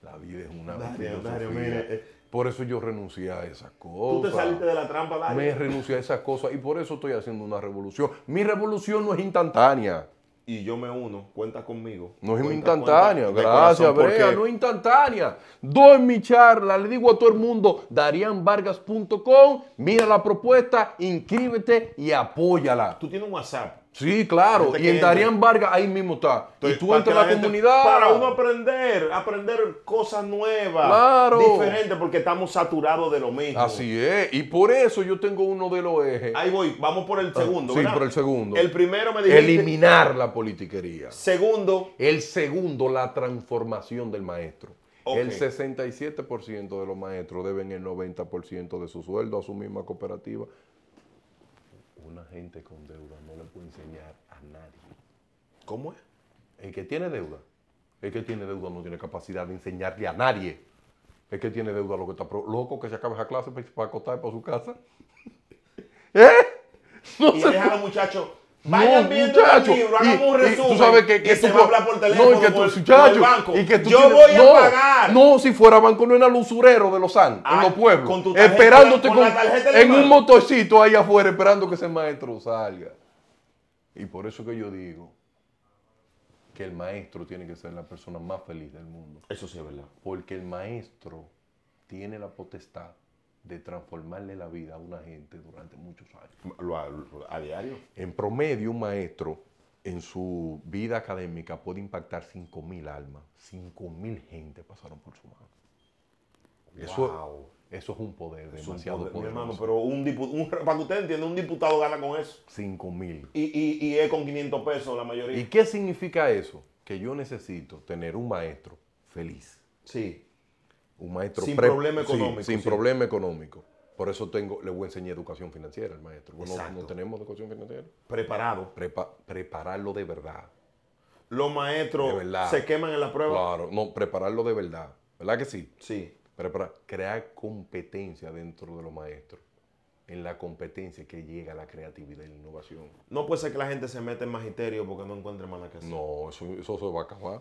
S1: La vida es una eh, por eso yo renuncié a esas cosas. Tú te saliste de la trampa, Me renuncié a esas cosas y por eso estoy haciendo una revolución. Mi revolución no es instantánea. Y yo me uno, cuenta conmigo. No es instantánea, gracias, no es instantánea. Doy mi charla, le digo a todo el mundo, darianvargas.com, mira la propuesta, inscríbete y apóyala. Tú tienes un WhatsApp Sí, claro. Y en Darían Vargas ahí mismo está. y tú entras la, comunidad. Para uno
S2: aprender, aprender cosas nuevas. Diferentes, porque estamos saturados de lo mismo. Así
S1: es. Y por eso yo tengo uno de los ejes. Ahí voy. Vamos por el ah, segundo. sí, por el segundo. El primero me dice... Eliminar la politiquería. Segundo. El segundo, la transformación del maestro. El 67% de los maestros deben el 90% de su sueldo a su misma cooperativa una gente con deuda no le puede enseñar a nadie. ¿Cómo es? El que tiene deuda. El que tiene deuda no tiene capacidad de enseñarle a nadie. El que tiene deuda lo que está loco que se acabe esa clase para, acostar para su casa. ¿Eh?
S2: No y se deja a Vayan no, viendo muchacho, el libro, un resumen. tú sabes que, que tú, se va por teléfono no, y que tú, el banco. Yo voy a pagar.
S1: No, si fuera banco no era el usurero de los santos, en ah, los pueblos. Con tu tarjeta, esperándote con, en un motorcito ahí afuera esperando que ese maestro salga. Y por eso que yo digo que el maestro tiene que ser la persona más feliz del mundo. Eso sí es verdad. Porque el maestro tiene la potestad de transformarle la vida a una gente durante muchos años. a, diario? En promedio, un maestro en su vida académica puede impactar 5.000 almas. 5.000 gente pasaron por su mano. Wow. Eso, es un poder demasiado poder, poderoso. pero
S2: un, para que usted entienda, un diputado gana con eso.
S1: 5.000.
S2: Y, y es con 500 pesos la mayoría. ¿Y
S1: qué significa eso? Que yo necesito tener un maestro feliz. Sí un maestro sin problema económico. sin problema económico. Por eso tengo, le voy a enseñar educación financiera al maestro. No, no, tenemos educación financiera. Preparado. prepararlo de verdad. Los maestros se queman en la prueba. Claro, no, prepararlo de verdad. ¿Verdad que sí? Sí. Preparar, crear competencia dentro de los maestros. En la competencia que llega la creatividad y la innovación. No puede ser que la gente se meta en magisterio porque no encuentre más que No, eso, eso se va a acabar.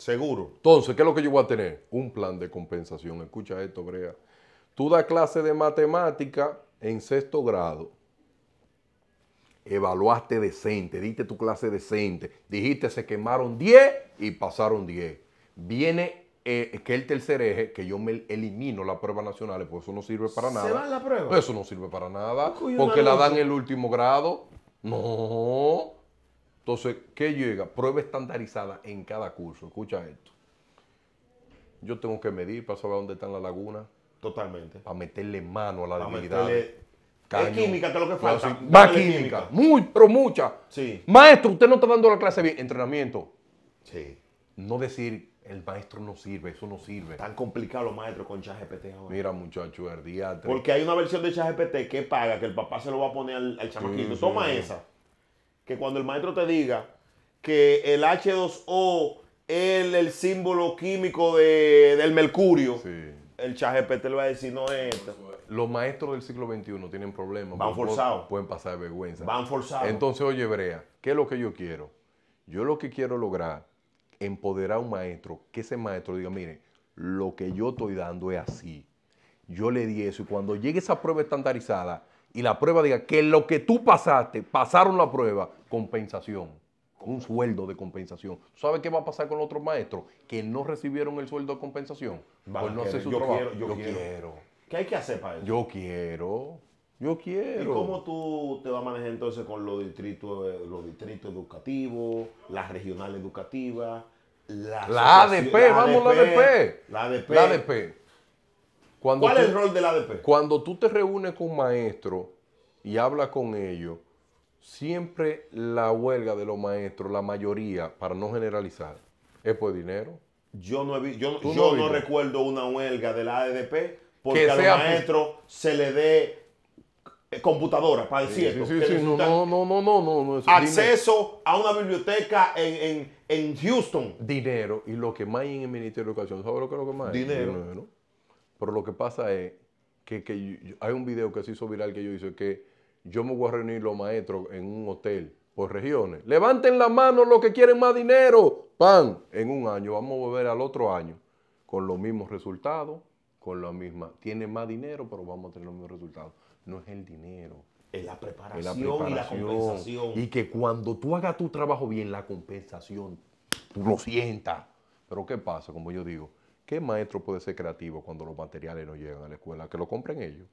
S1: Seguro. Entonces, ¿qué es lo que yo voy a tener? Un plan de compensación. Escucha esto, Brea. Tú das clase de matemática en sexto grado. Evaluaste decente, diste tu clase decente. Dijiste se quemaron 10 y pasaron 10. Viene eh, que el tercer eje, que yo me elimino la prueba nacionales, pues eso no sirve para nada. ¿Se van la prueba? Eso no sirve para nada. Porque la dan en el último grado. No. Entonces, ¿qué llega? Prueba estandarizada en cada curso. Escucha esto. Yo tengo que medir para saber dónde están las lagunas. Totalmente. Para meterle mano a la debilidad. es química, que lo que falta. Va química. Muy, pero mucha. Sí. Maestro, usted no está dando la clase bien. Entrenamiento. Sí. No decir, el maestro no sirve, eso no sirve. Tan complicado los maestros con ChatGPT ahora. Mira, muchacho, el Porque
S2: hay una versión de ChatGPT que paga, que el papá se lo va a poner al, chamaquito. Toma esa que cuando el maestro te diga que el H2O es el, símbolo químico del mercurio, sí. el te le va a decir, no es esto.
S1: Los maestros del siglo XXI tienen problemas. Van pues, forzados. Pueden pasar vergüenza. Van forzados. Entonces, oye, Brea, ¿qué es lo que yo quiero? Yo lo que quiero lograr, empoderar a un maestro, que ese maestro diga, mire, lo que yo estoy dando es así. Yo le di eso y cuando llegue esa prueba estandarizada, y la prueba diga que lo que tú pasaste, pasaron la prueba, compensación, un sueldo de compensación. ¿Sabes qué va a pasar con los otros maestros? Que no recibieron el sueldo de compensación. Pues no hacer su yo Quiero, yo, quiero. ¿Qué hay que hacer para eso? Yo quiero. Yo quiero. ¿Y cómo
S2: tú te vas a manejar entonces con los distritos, eh, los distritos educativos, las regionales educativas? La, ADP, vamos, la La ADP. La
S1: ADP. ¿Cuál es el rol del ADP? Cuando tú te reúnes con maestro y hablas con ellos, siempre la huelga de los maestros, la mayoría, para no generalizar, es por dinero. Yo no, yo, no,
S2: recuerdo una huelga de la ADP porque que a se le dé eh, computadora, para decir sí, sí, sí, no,
S1: no, no, no, no, Acceso a una biblioteca en, Houston. Dinero. Y lo que más hay en el Ministerio de Educación, ¿sabes lo que lo que más hay? Dinero. dinero. Pero lo que pasa es que, hay un video que se hizo viral que yo hice que yo me voy a reunir los maestros en un hotel por regiones. Levanten la mano los que quieren más dinero. ¡Pam! En un año. Vamos a volver al otro año con los mismos resultados, con la misma. Tiene más dinero, pero vamos a tener los mismos resultados. No es el dinero. Es la preparación, es la preparación y la compensación. Y que cuando tú hagas tu trabajo bien, la compensación, tú lo sientas. Pero ¿qué pasa? Como yo digo, ¿Qué maestro puede ser creativo cuando los materiales no llegan a la escuela? Que lo compren ellos.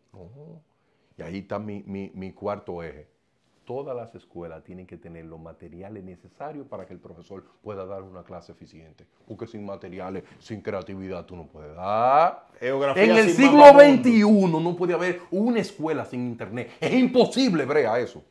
S1: Y ahí está mi, cuarto eje. Todas las escuelas tienen que tener los materiales necesarios para que el profesor pueda dar una clase eficiente. Porque sin materiales, sin creatividad, tú no puedes dar. en el siglo XXI no puede haber una escuela sin internet. Es imposible, Brea, eso.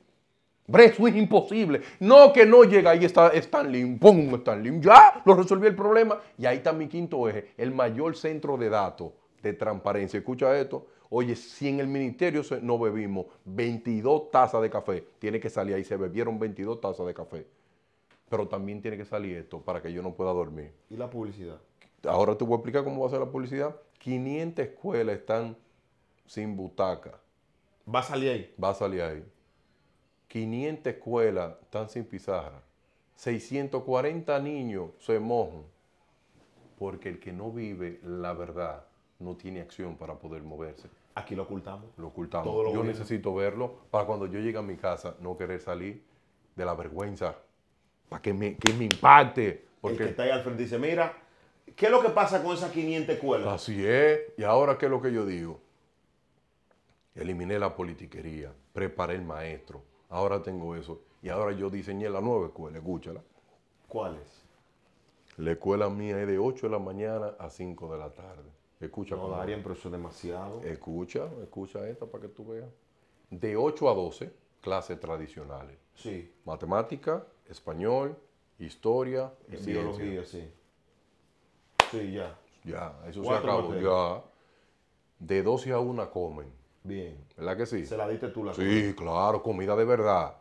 S1: Hombre, es imposible. No que no llega, ahí está Stanley, ¡pum! Stanley, ya lo resolví el problema. Y ahí está mi quinto eje, el mayor centro de datos de transparencia. Escucha esto. Oye, si en el ministerio no bebimos 22 tazas de café, tiene que salir ahí, se bebieron 22 tazas de café. Pero también tiene que salir esto para que yo no pueda dormir. ¿Y la publicidad? Ahora te voy a explicar cómo va a ser la publicidad. 500 escuelas están sin butaca. ¿Va a salir ahí? Va a salir ahí. 500 escuelas están sin pizarra, 640 niños se mojan, porque el que no vive la verdad no tiene acción para poder moverse. Aquí lo ocultamos. Lo ocultamos. yo necesito verlo para cuando yo llegue a mi casa no querer salir de la vergüenza, para que me, que me impacte. Porque el que está
S2: ahí al frente dice, mira, ¿qué es lo que pasa con esas 500
S1: escuelas? Así es. Y ahora, ¿qué es lo que yo digo? Eliminé la politiquería, preparé el maestro, Ahora tengo eso. Y ahora yo diseñé la nueva escuela, escúchala. ¿Cuál es? La escuela mía es de 8 de la mañana a 5 de la tarde. Escucha. No, Darien, pero eso es demasiado. Escucha, escucha esta para que tú veas. De 8 a 12, clases tradicionales. Sí. Matemática, español, historia eh, Biología, sí. Sí, ya. Ya, eso se acabó. Ya. De 12 a 1 comen. Bien. ¿Verdad que sí? Se la diste tú la comida. Sí, claro, comida de verdad.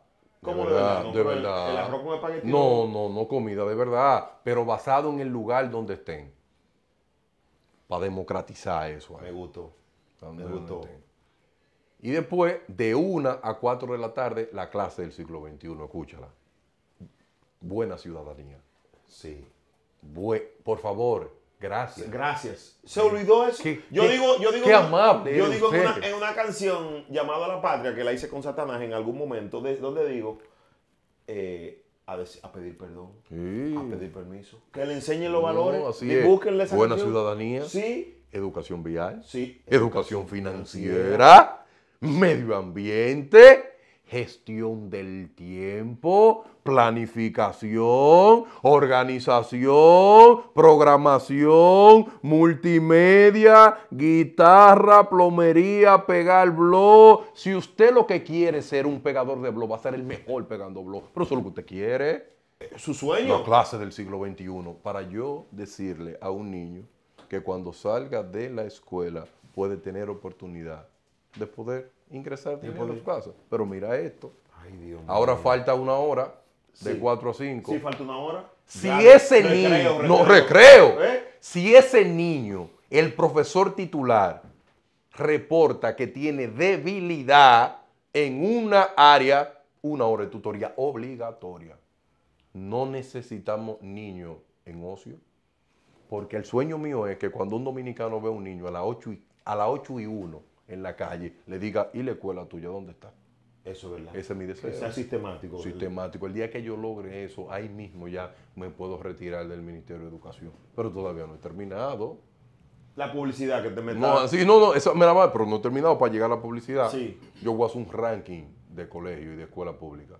S1: ¿Cómo de verdad? De No, El, No, no, no comida de verdad, pero basado en el lugar donde estén. Para democratizar eso. Me gustó. Me gustó. Y después, de una a cuatro de la tarde, la clase del siglo XXI, escúchala. Buena ciudadanía. Sí. por favor, Gracias. Gracias. Se olvidó eso. yo, digo, yo digo, amable. Yo digo en una, en una,
S2: canción llamada La Patria que la hice con Satanás en algún momento, de, donde digo eh, a, pedir perdón,
S1: a pedir permiso, que le enseñen los valores y búsquenle esa Buena ciudadanía. Sí. Educación vial. Sí. Educación, financiera. Medio ambiente gestión del tiempo, planificación, organización, programación, multimedia, guitarra, plomería, pegar blog. Si usted lo que quiere es ser un pegador de blog, va a ser el mejor pegando blog. Pero eso es lo que usted quiere. Eh, su sueño. Las clases del siglo XXI. Para yo decirle a un niño que cuando salga de la escuela puede tener oportunidad de poder ingresar tiempo a Pero mira esto. Ahora falta una hora de 4 a 5. Sí, falta una hora. Si ese niño, no recreo, ¿Eh? si ese niño, el profesor titular, reporta que tiene debilidad en una área, una hora de tutoría obligatoria. No necesitamos niños en ocio, porque el sueño mío es que cuando un dominicano ve a un niño a las y, a las 8 y 1, en la calle le diga, ¿y la escuela tuya dónde está? Eso es verdad. Ese es mi deseo. Ese es sistemático. Sistemático. El día que yo logre eso, ahí mismo ya me puedo retirar del Ministerio de Educación. Pero todavía no he terminado. La publicidad que te metas. No, sí, no, no, me la va, pero no he terminado para llegar a la publicidad. Sí. Yo voy a hacer un ranking de colegio y de escuela pública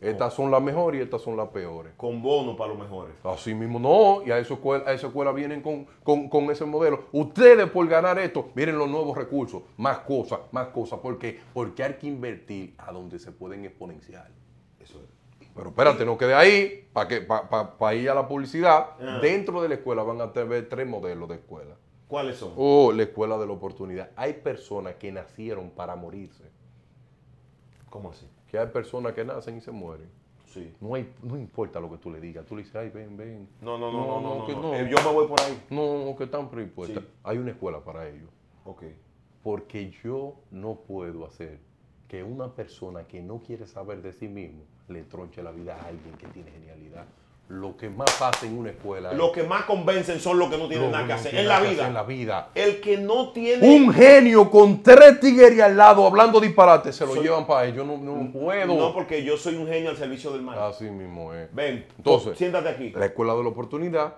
S1: estas son las mejores y estas son las peores. Con bonos para los mejores. Así mismo, no. Y a esa escuela, a esa escuela vienen con, ese modelo. Ustedes por ganar esto, miren los nuevos recursos, más cosas, más cosas. ¿Por qué? Porque hay que invertir a donde se pueden exponenciar. Eso es. Pero espérate, no quede ahí, para ir a la publicidad. Ah. Dentro de la escuela van a tener tres modelos de escuela. ¿Cuáles son? Oh, la escuela de la oportunidad. Hay personas que nacieron para morirse. ¿Cómo así? que hay personas que nacen y se mueren. Sí. No, hay, no importa lo que tú le digas, tú le dices, ay, ven, ven. No, no, no, no, no, eh, yo me voy por ahí. No, no, que están predispuestas. Hay una escuela para ellos. Ok. Porque yo no puedo hacer que una persona que no quiere saber de sí mismo le tronche la vida a alguien que tiene genialidad lo que más hacen en una escuela. lo que más
S2: convencen son los que
S1: no tienen nada que hacer. En la vida. En la vida.
S2: El que no tiene.
S1: Un genio con tres tigres al lado hablando disparate se lo llevan para ellos. Yo no, puedo. No, porque yo soy un genio al servicio del mal. Así mismo es. Ven. Entonces. siéntate aquí. La escuela de la oportunidad.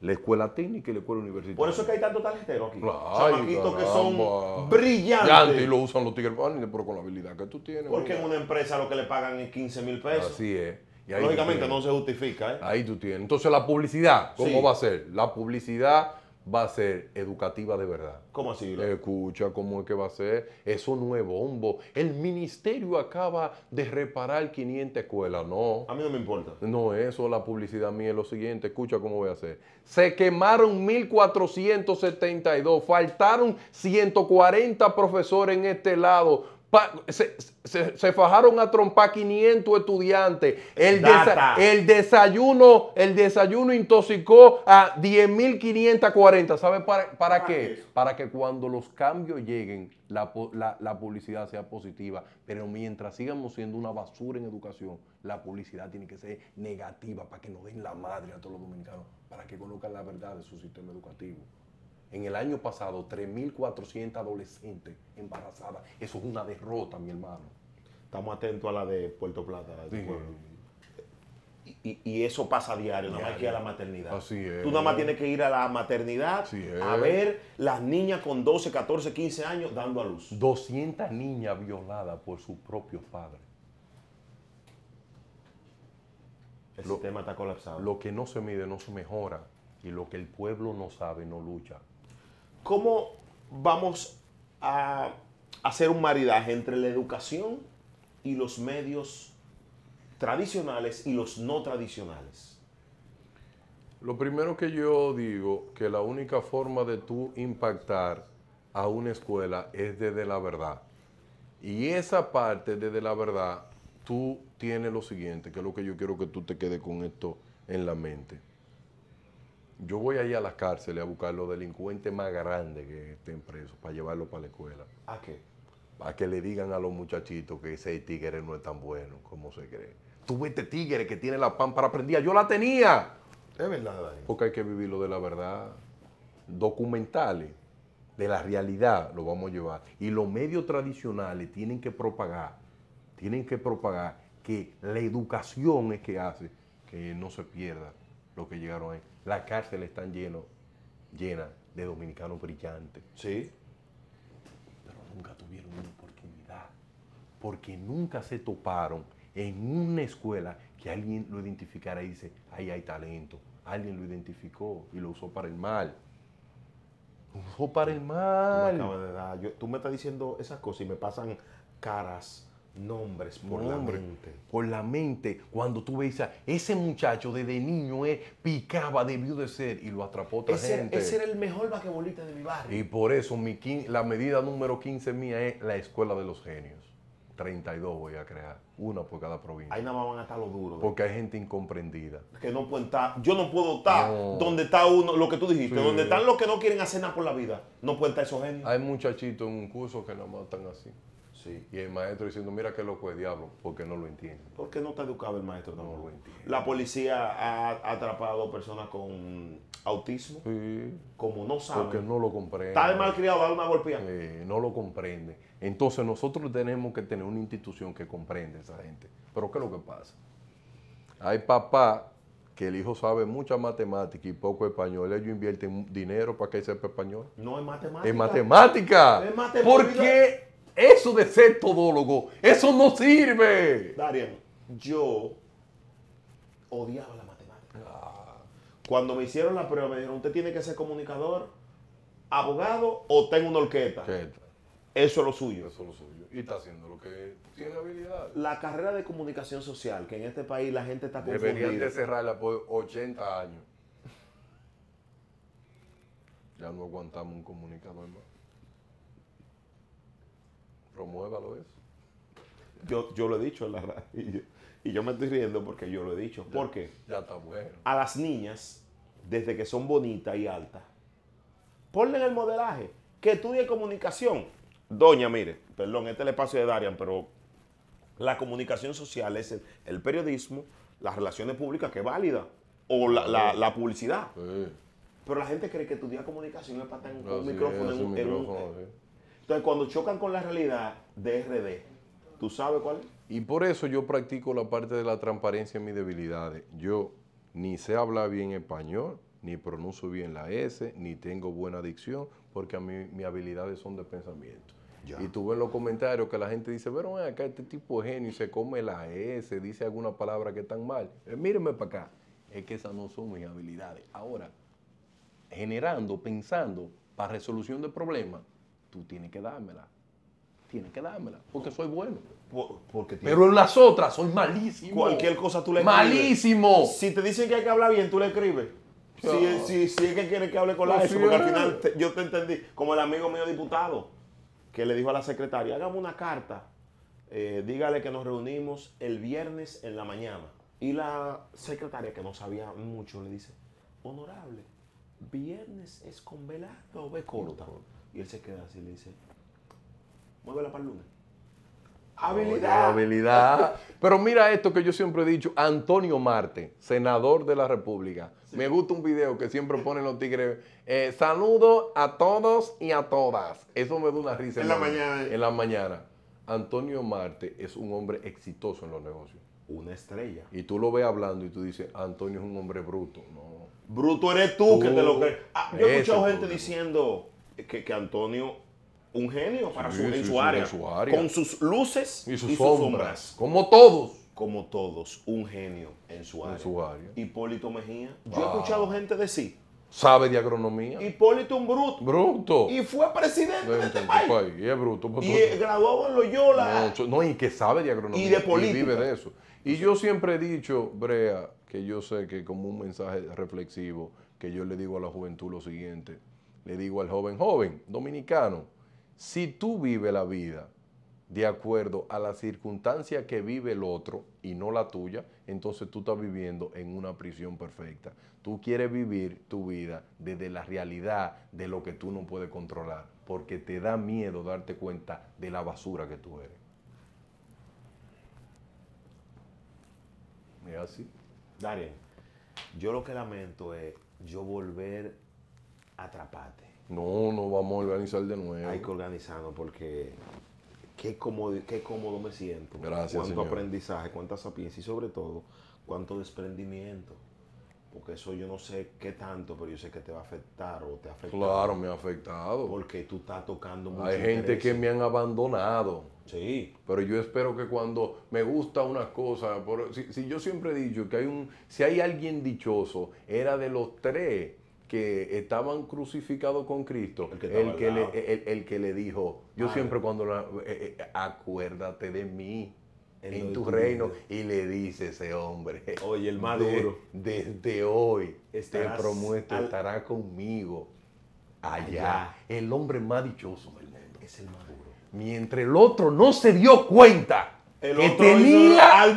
S1: La escuela técnica y la escuela universitaria. Por eso es que hay tanto talentero aquí. Chamaquitos que son brillantes. y lo usan los tigres, pero con la habilidad que tú tienes. Porque en una empresa
S2: lo que le pagan es 15 mil pesos. Así es.
S1: Lógicamente no se justifica. ¿eh? Ahí tú tienes. Entonces, la publicidad, ¿cómo va a ser? La publicidad va a ser educativa de verdad. ¿Cómo así? Escucha cómo es que va a ser. Eso no es bombo. El ministerio acaba de reparar 500 escuelas. No. A mí no me importa. No, eso, la publicidad mía es lo siguiente. Escucha cómo voy a hacer. Se quemaron 1.472. Faltaron 140 profesores en este lado. Se, se, fajaron a trompar 500 estudiantes. El, el, desayuno, el desayuno intoxicó a 10.540. ¿Sabe para, qué? Para que cuando los cambios lleguen, la, la, publicidad sea positiva. Pero mientras sigamos siendo una basura en educación, la publicidad tiene que ser negativa para que nos den la madre a todos los dominicanos, para que conozcan la verdad de su sistema educativo en el año pasado 3.400 adolescentes embarazadas. Eso es una derrota, mi hermano. Estamos atentos a la de Puerto Plata,
S2: Y, eso pasa a diario, nada más que a la maternidad. Así Tú nada más tienes que ir a la maternidad a ver las niñas con 12, 14, 15 años dando a luz. 200
S1: niñas violadas por su propio padre. El sistema está colapsado. Lo que no se mide no se mejora y lo que el pueblo no sabe no lucha. ¿cómo vamos a hacer
S2: un maridaje entre la educación y los medios tradicionales y los no tradicionales?
S1: Lo primero que yo digo, que la única forma de tú impactar a una escuela es desde la verdad. Y esa parte desde la verdad, tú tienes lo siguiente, que es lo que yo quiero que tú te quedes con esto en la mente yo voy ahí a las cárceles a buscar los delincuentes más grandes que estén presos para llevarlos para la escuela. ¿A qué? Para que le digan a los muchachitos que ese tigre no es tan bueno como se cree. Tú este tigre que tiene la pan para prendida, yo la tenía. Es verdad, Porque hay que vivir lo de la verdad. Documentales de la realidad lo vamos a llevar. Y los medios tradicionales tienen que propagar, tienen que propagar que la educación es que hace que no se pierda lo que llegaron ahí. La cárcel están lleno, llena de dominicanos brillantes. Sí. Pero nunca tuvieron una oportunidad. Porque nunca se toparon en una escuela que alguien lo identificara y dice, ahí hay talento. Alguien lo identificó y lo usó para el mal. Lo usó para el mal. tú me estás diciendo esas cosas y me pasan caras nombres por la mente. Por la mente. Cuando tú ves a ese muchacho desde niño eh, picaba, debió de ser y lo atrapó otra ese, gente. Ese era el
S2: mejor vaquebolita de mi barrio.
S1: Y por eso mi, la medida número 15 mía es la escuela de los genios. 32 voy a crear, una por cada provincia. Ahí nada más van a estar los duros. ¿eh? Porque hay gente incomprendida. Que no pueden yo no puedo estar donde está uno, lo que tú dijiste, donde están los
S2: que no quieren hacer nada por la vida.
S1: No pueden estar esos genios. Hay muchachitos en un curso que nada más están así y el maestro diciendo, mira que loco es diablo, porque no lo entiende. ¿Por qué no está educado el maestro No
S2: lo entiende. La policía ha atrapado personas con autismo.
S1: Como no sabe. Porque no lo comprende. Está mal criado, da una golpeada. no lo comprende. Entonces nosotros tenemos que tener una institución que comprende a esa gente. Pero ¿qué es lo que pasa? Hay papá que el hijo sabe mucha matemática y poco español, ellos invierten dinero para que sepa español.
S2: No es matemática. Es matemática. Es matemática. ¿Por
S1: qué? Eso de ser todólogo, eso no sirve. Darian, yo
S2: odiaba la matemática. Cuando me hicieron la prueba, me dijeron, usted tiene que ser comunicador, abogado o tengo una orquesta. Eso es lo suyo. Eso es
S1: lo suyo. Y está haciendo lo que
S2: tiene habilidad. La carrera de comunicación social, que en este país la gente está confundida. Deberían de
S1: cerrarla por 80 años. Ya no aguantamos un comunicador más. Promuévalo eso.
S2: Yo, yo lo he dicho en la Y yo, me estoy riendo porque yo lo he dicho. ¿Por qué?
S1: Ya está bueno.
S2: A las niñas, desde que son bonitas y altas, ponle el modelaje que estudie comunicación. Doña, mire, perdón, este es el espacio de Darian, pero la comunicación social es el, periodismo, las relaciones públicas, que es válida, o la, publicidad. Pero la gente cree que estudiar comunicación es para tener un, micrófono en un, micrófono, entonces, cuando chocan con la realidad, DRD,
S1: ¿tú sabes cuál es? Y por eso yo practico la parte de la transparencia en mis debilidades. Yo ni sé hablar bien español, ni pronuncio bien la S, ni tengo buena dicción, porque a mí mis habilidades son de pensamiento. Y tú ves los comentarios que la gente dice, pero acá este tipo de genio se come la S, dice alguna palabra que están mal. Eh, mírenme para acá. Es que esas no son mis habilidades. Ahora, generando, pensando para resolución de problemas, tú tienes que dármela. Tienes que dármela, porque soy bueno. porque Pero en las otras soy malísimo. cualquier cosa tú le escribes. Malísimo.
S2: Si te dicen que hay que hablar bien, tú le escribes. Si, es que quiere que hable con la gente. Pues porque al final yo te entendí. Como el amigo mío diputado, que le dijo a la secretaria, hágame una carta, eh, dígale que nos reunimos el viernes en la mañana. Y la secretaria, que no sabía mucho, le dice, honorable, viernes es con velado o ve corta. Y él se queda así y le dice, mueve la paluna. Habilidad.
S1: habilidad. Pero mira esto que yo siempre he dicho, Antonio Marte, senador de la República. Me gusta un video que siempre ponen los tigres. Saludos eh, saludo a todos y a todas. Eso me da una risa. En la mañana. En la mañana. Antonio Marte es un hombre exitoso en los negocios. Una estrella. Y tú lo ves hablando y tú dices, Antonio es un hombre bruto. Bruto eres tú, que te lo crees. Ah, yo he escuchado gente
S2: diciendo que, Antonio, un genio para su, en su, área, con sus luces y sus, sombras, Como todos. Como todos, un genio
S1: en su área. Hipólito Mejía. Yo he escuchado gente decir. Sabe de agronomía. Hipólito un bruto. Bruto. Y
S2: fue presidente de, este
S1: Y es bruto. Pues, y graduó en Loyola. no, y que sabe de agronomía. Y de política. Y vive de eso. Y yo siempre he dicho, Brea, que yo sé que como un mensaje reflexivo, que yo le digo a la juventud lo siguiente le digo al joven, joven, dominicano, si tú vives la vida de acuerdo a la circunstancia que vive el otro y no la tuya, entonces tú estás viviendo en una prisión perfecta. Tú quieres vivir tu vida desde la realidad de lo que tú no puedes controlar, porque te da miedo darte cuenta de la basura que tú eres. Es
S2: así. Darien, yo lo que lamento es yo volver atrapate.
S1: No, no vamos a organizar de nuevo. Hay que organizarnos porque
S2: qué cómodo, qué cómodo me siento. Gracias. Cuánto aprendizaje, cuánta sapiencia y sobre todo cuánto desprendimiento. Porque eso yo no sé qué tanto, pero yo sé que te va a afectar
S1: o te afectado... Claro, me ha afectado. Porque tú estás tocando mucho. Hay gente que me han abandonado. Sí. Pero yo espero que cuando me gusta una cosa, si, si, yo siempre he dicho que hay un, si hay alguien dichoso, era de los tres que estaban crucificados con Cristo, el que, le, dijo, yo ah. siempre cuando la, eh, eh, acuérdate de mí en, tu, reino, y le dice ese hombre, oye, el maduro desde hoy te prometo, estará conmigo allá. El hombre más dichoso del mundo. Es el maduro. Mientras el otro no se dio cuenta que tenía en el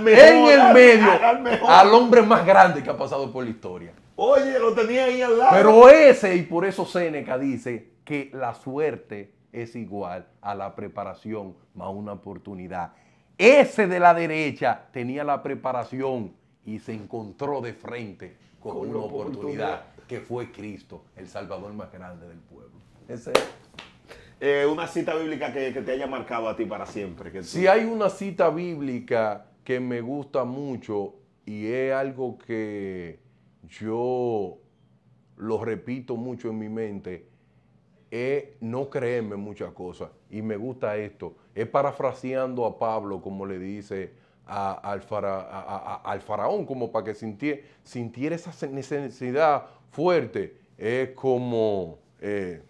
S1: medio al, hombre más grande que ha pasado por la historia.
S2: Oye, lo tenía ahí al lado. Pero
S1: ese, y por eso Seneca dice que la suerte es igual a la preparación más una oportunidad. Ese de la derecha tenía la preparación y se encontró de frente con, una oportunidad, que fue Cristo, el Salvador más grande del pueblo. Ese eh, una cita bíblica que, te haya marcado a ti para siempre. Si hay una cita bíblica que me gusta mucho y es algo que yo lo repito mucho en mi mente, es no creerme muchas cosas. Y me gusta esto. Es parafraseando a Pablo, como le dice al, faraón, como para que sintiera, esa necesidad fuerte. Es como... Eh,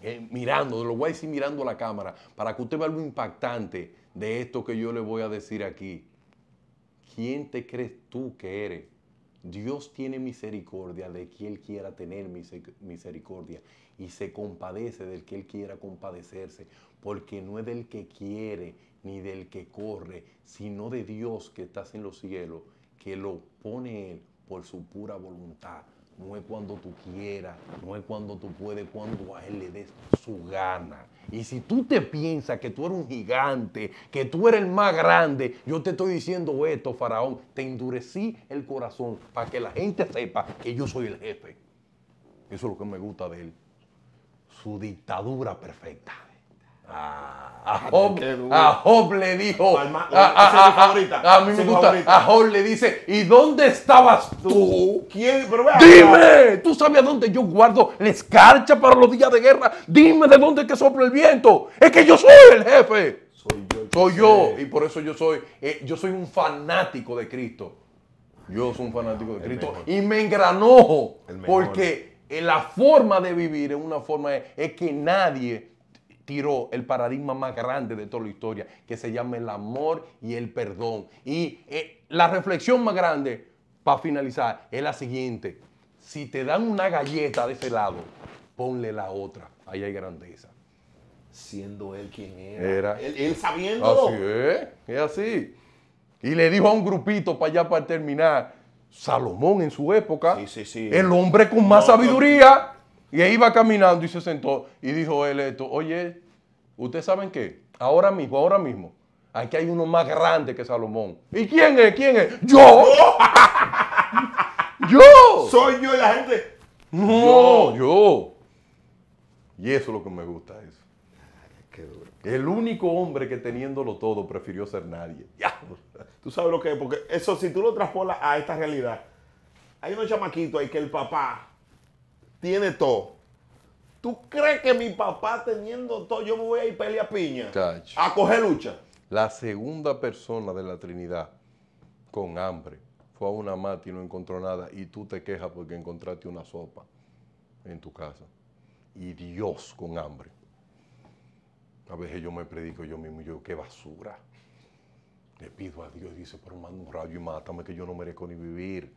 S1: eh, mirando, lo voy a decir mirando la cámara, para que usted vea algo impactante de esto que yo le voy a decir aquí. ¿Quién te crees tú que eres? Dios tiene misericordia de quien quiera tener misericordia y se compadece del que Él quiera compadecerse, porque no es del que quiere ni del que corre, sino de Dios que estás en los cielos, que lo pone Él por su pura voluntad no es cuando tú quieras, no es cuando tú puedes, cuando a él le des su gana. Y si tú te piensas que tú eres un gigante, que tú eres el más grande, yo te estoy diciendo esto, faraón, te endurecí el corazón para que la gente sepa que yo soy el jefe. Eso es lo que me gusta de él. Su dictadura perfecta. A, Job, le dijo, a, mí me gusta, a Job le dice, ¿y dónde estabas tú? Dime, ¿tú sabes a dónde yo guardo la escarcha para los días de guerra? Dime de dónde es que sopla el viento. Es que yo soy el jefe. Soy yo. Soy yo. Y por eso yo soy, eh, yo soy un fanático de Cristo. Yo soy un fanático de Cristo. Y me engranojo porque eh, la forma de vivir una forma, es que nadie tiró el paradigma más grande de toda la historia, que se llama el amor y el perdón. Y eh, la reflexión más grande, para finalizar, es la siguiente. Si te dan una galleta de ese lado, ponle la otra. Ahí hay grandeza. Siendo él quien era. Él, sabiendo. Así es, es así. Y le dijo a un grupito para allá para terminar, Salomón en su época, el hombre con más sabiduría. Y ahí iba caminando y se sentó y dijo él esto, oye, ¿ustedes saben qué? Ahora mismo, ahora mismo, aquí hay uno más grande que Salomón. ¿Y quién es? ¿Quién es? ¡Yo! ¡Yo! Soy yo la gente. No, yo. yo. Y eso es lo que me gusta, eso. El único hombre que teniéndolo todo prefirió ser nadie. Ya. Tú sabes lo que es, porque eso si tú
S2: lo traspolas a esta realidad, hay unos chamaquitos ahí que el papá tiene todo. ¿Tú crees que mi papá teniendo todo, yo me voy a ir pelea piña?
S1: Cacho. A coger lucha. La segunda persona de la Trinidad con hambre fue a una mata y no encontró nada y tú te quejas porque encontraste una sopa en tu casa. Y Dios con hambre. A veces yo me predico yo mismo, yo, qué basura. Le pido a Dios, dice, pero manda un rayo y mátame que yo no merezco ni vivir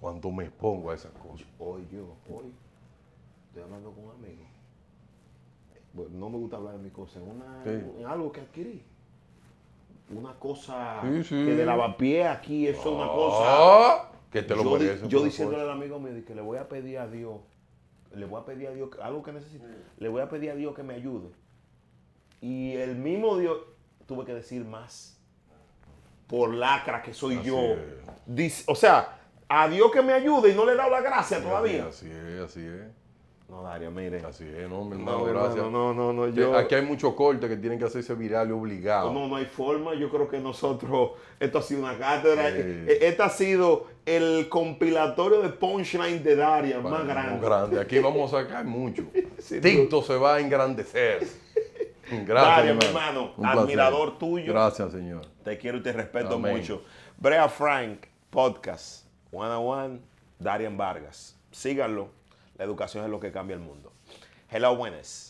S1: cuando me expongo a esas cosas. Hoy yo, hoy,
S2: estoy hablando con un amigo. no me gusta hablar de mis cosas, una, algo que adquirí. Una cosa que de lavapié aquí, eso es una ah, cosa.
S1: Que te lo yo, Yo diciéndole
S2: al amigo mío que le voy a pedir a Dios, le voy a pedir a Dios algo que necesite, le voy a pedir a Dios que me ayude. Y el mismo Dios, tuve que decir más. Por lacra que soy yo. o sea, a Dios que me ayude y no le he dado la gracia todavía.
S1: Así es, así es. No, Daria mire. Así es, no, mi hermano, gracias. No, no, no, yo... Aquí hay muchos cortes que tienen que hacerse viral obligado.
S2: No, no hay forma. Yo creo que nosotros, esto ha sido una cátedra. E, e, este ha sido el compilatorio de punchline de Daria más grande.
S1: grande. Aquí vamos a sacar mucho. Tinto se va a engrandecer. Gracias. Daria, mi hermano, admirador tuyo. Gracias, señor. Te quiero y te respeto mucho. Brea
S2: Frank, podcast. One on One, Darian Vargas. Síganlo. La educación es lo que cambia el mundo. Hello, buenas.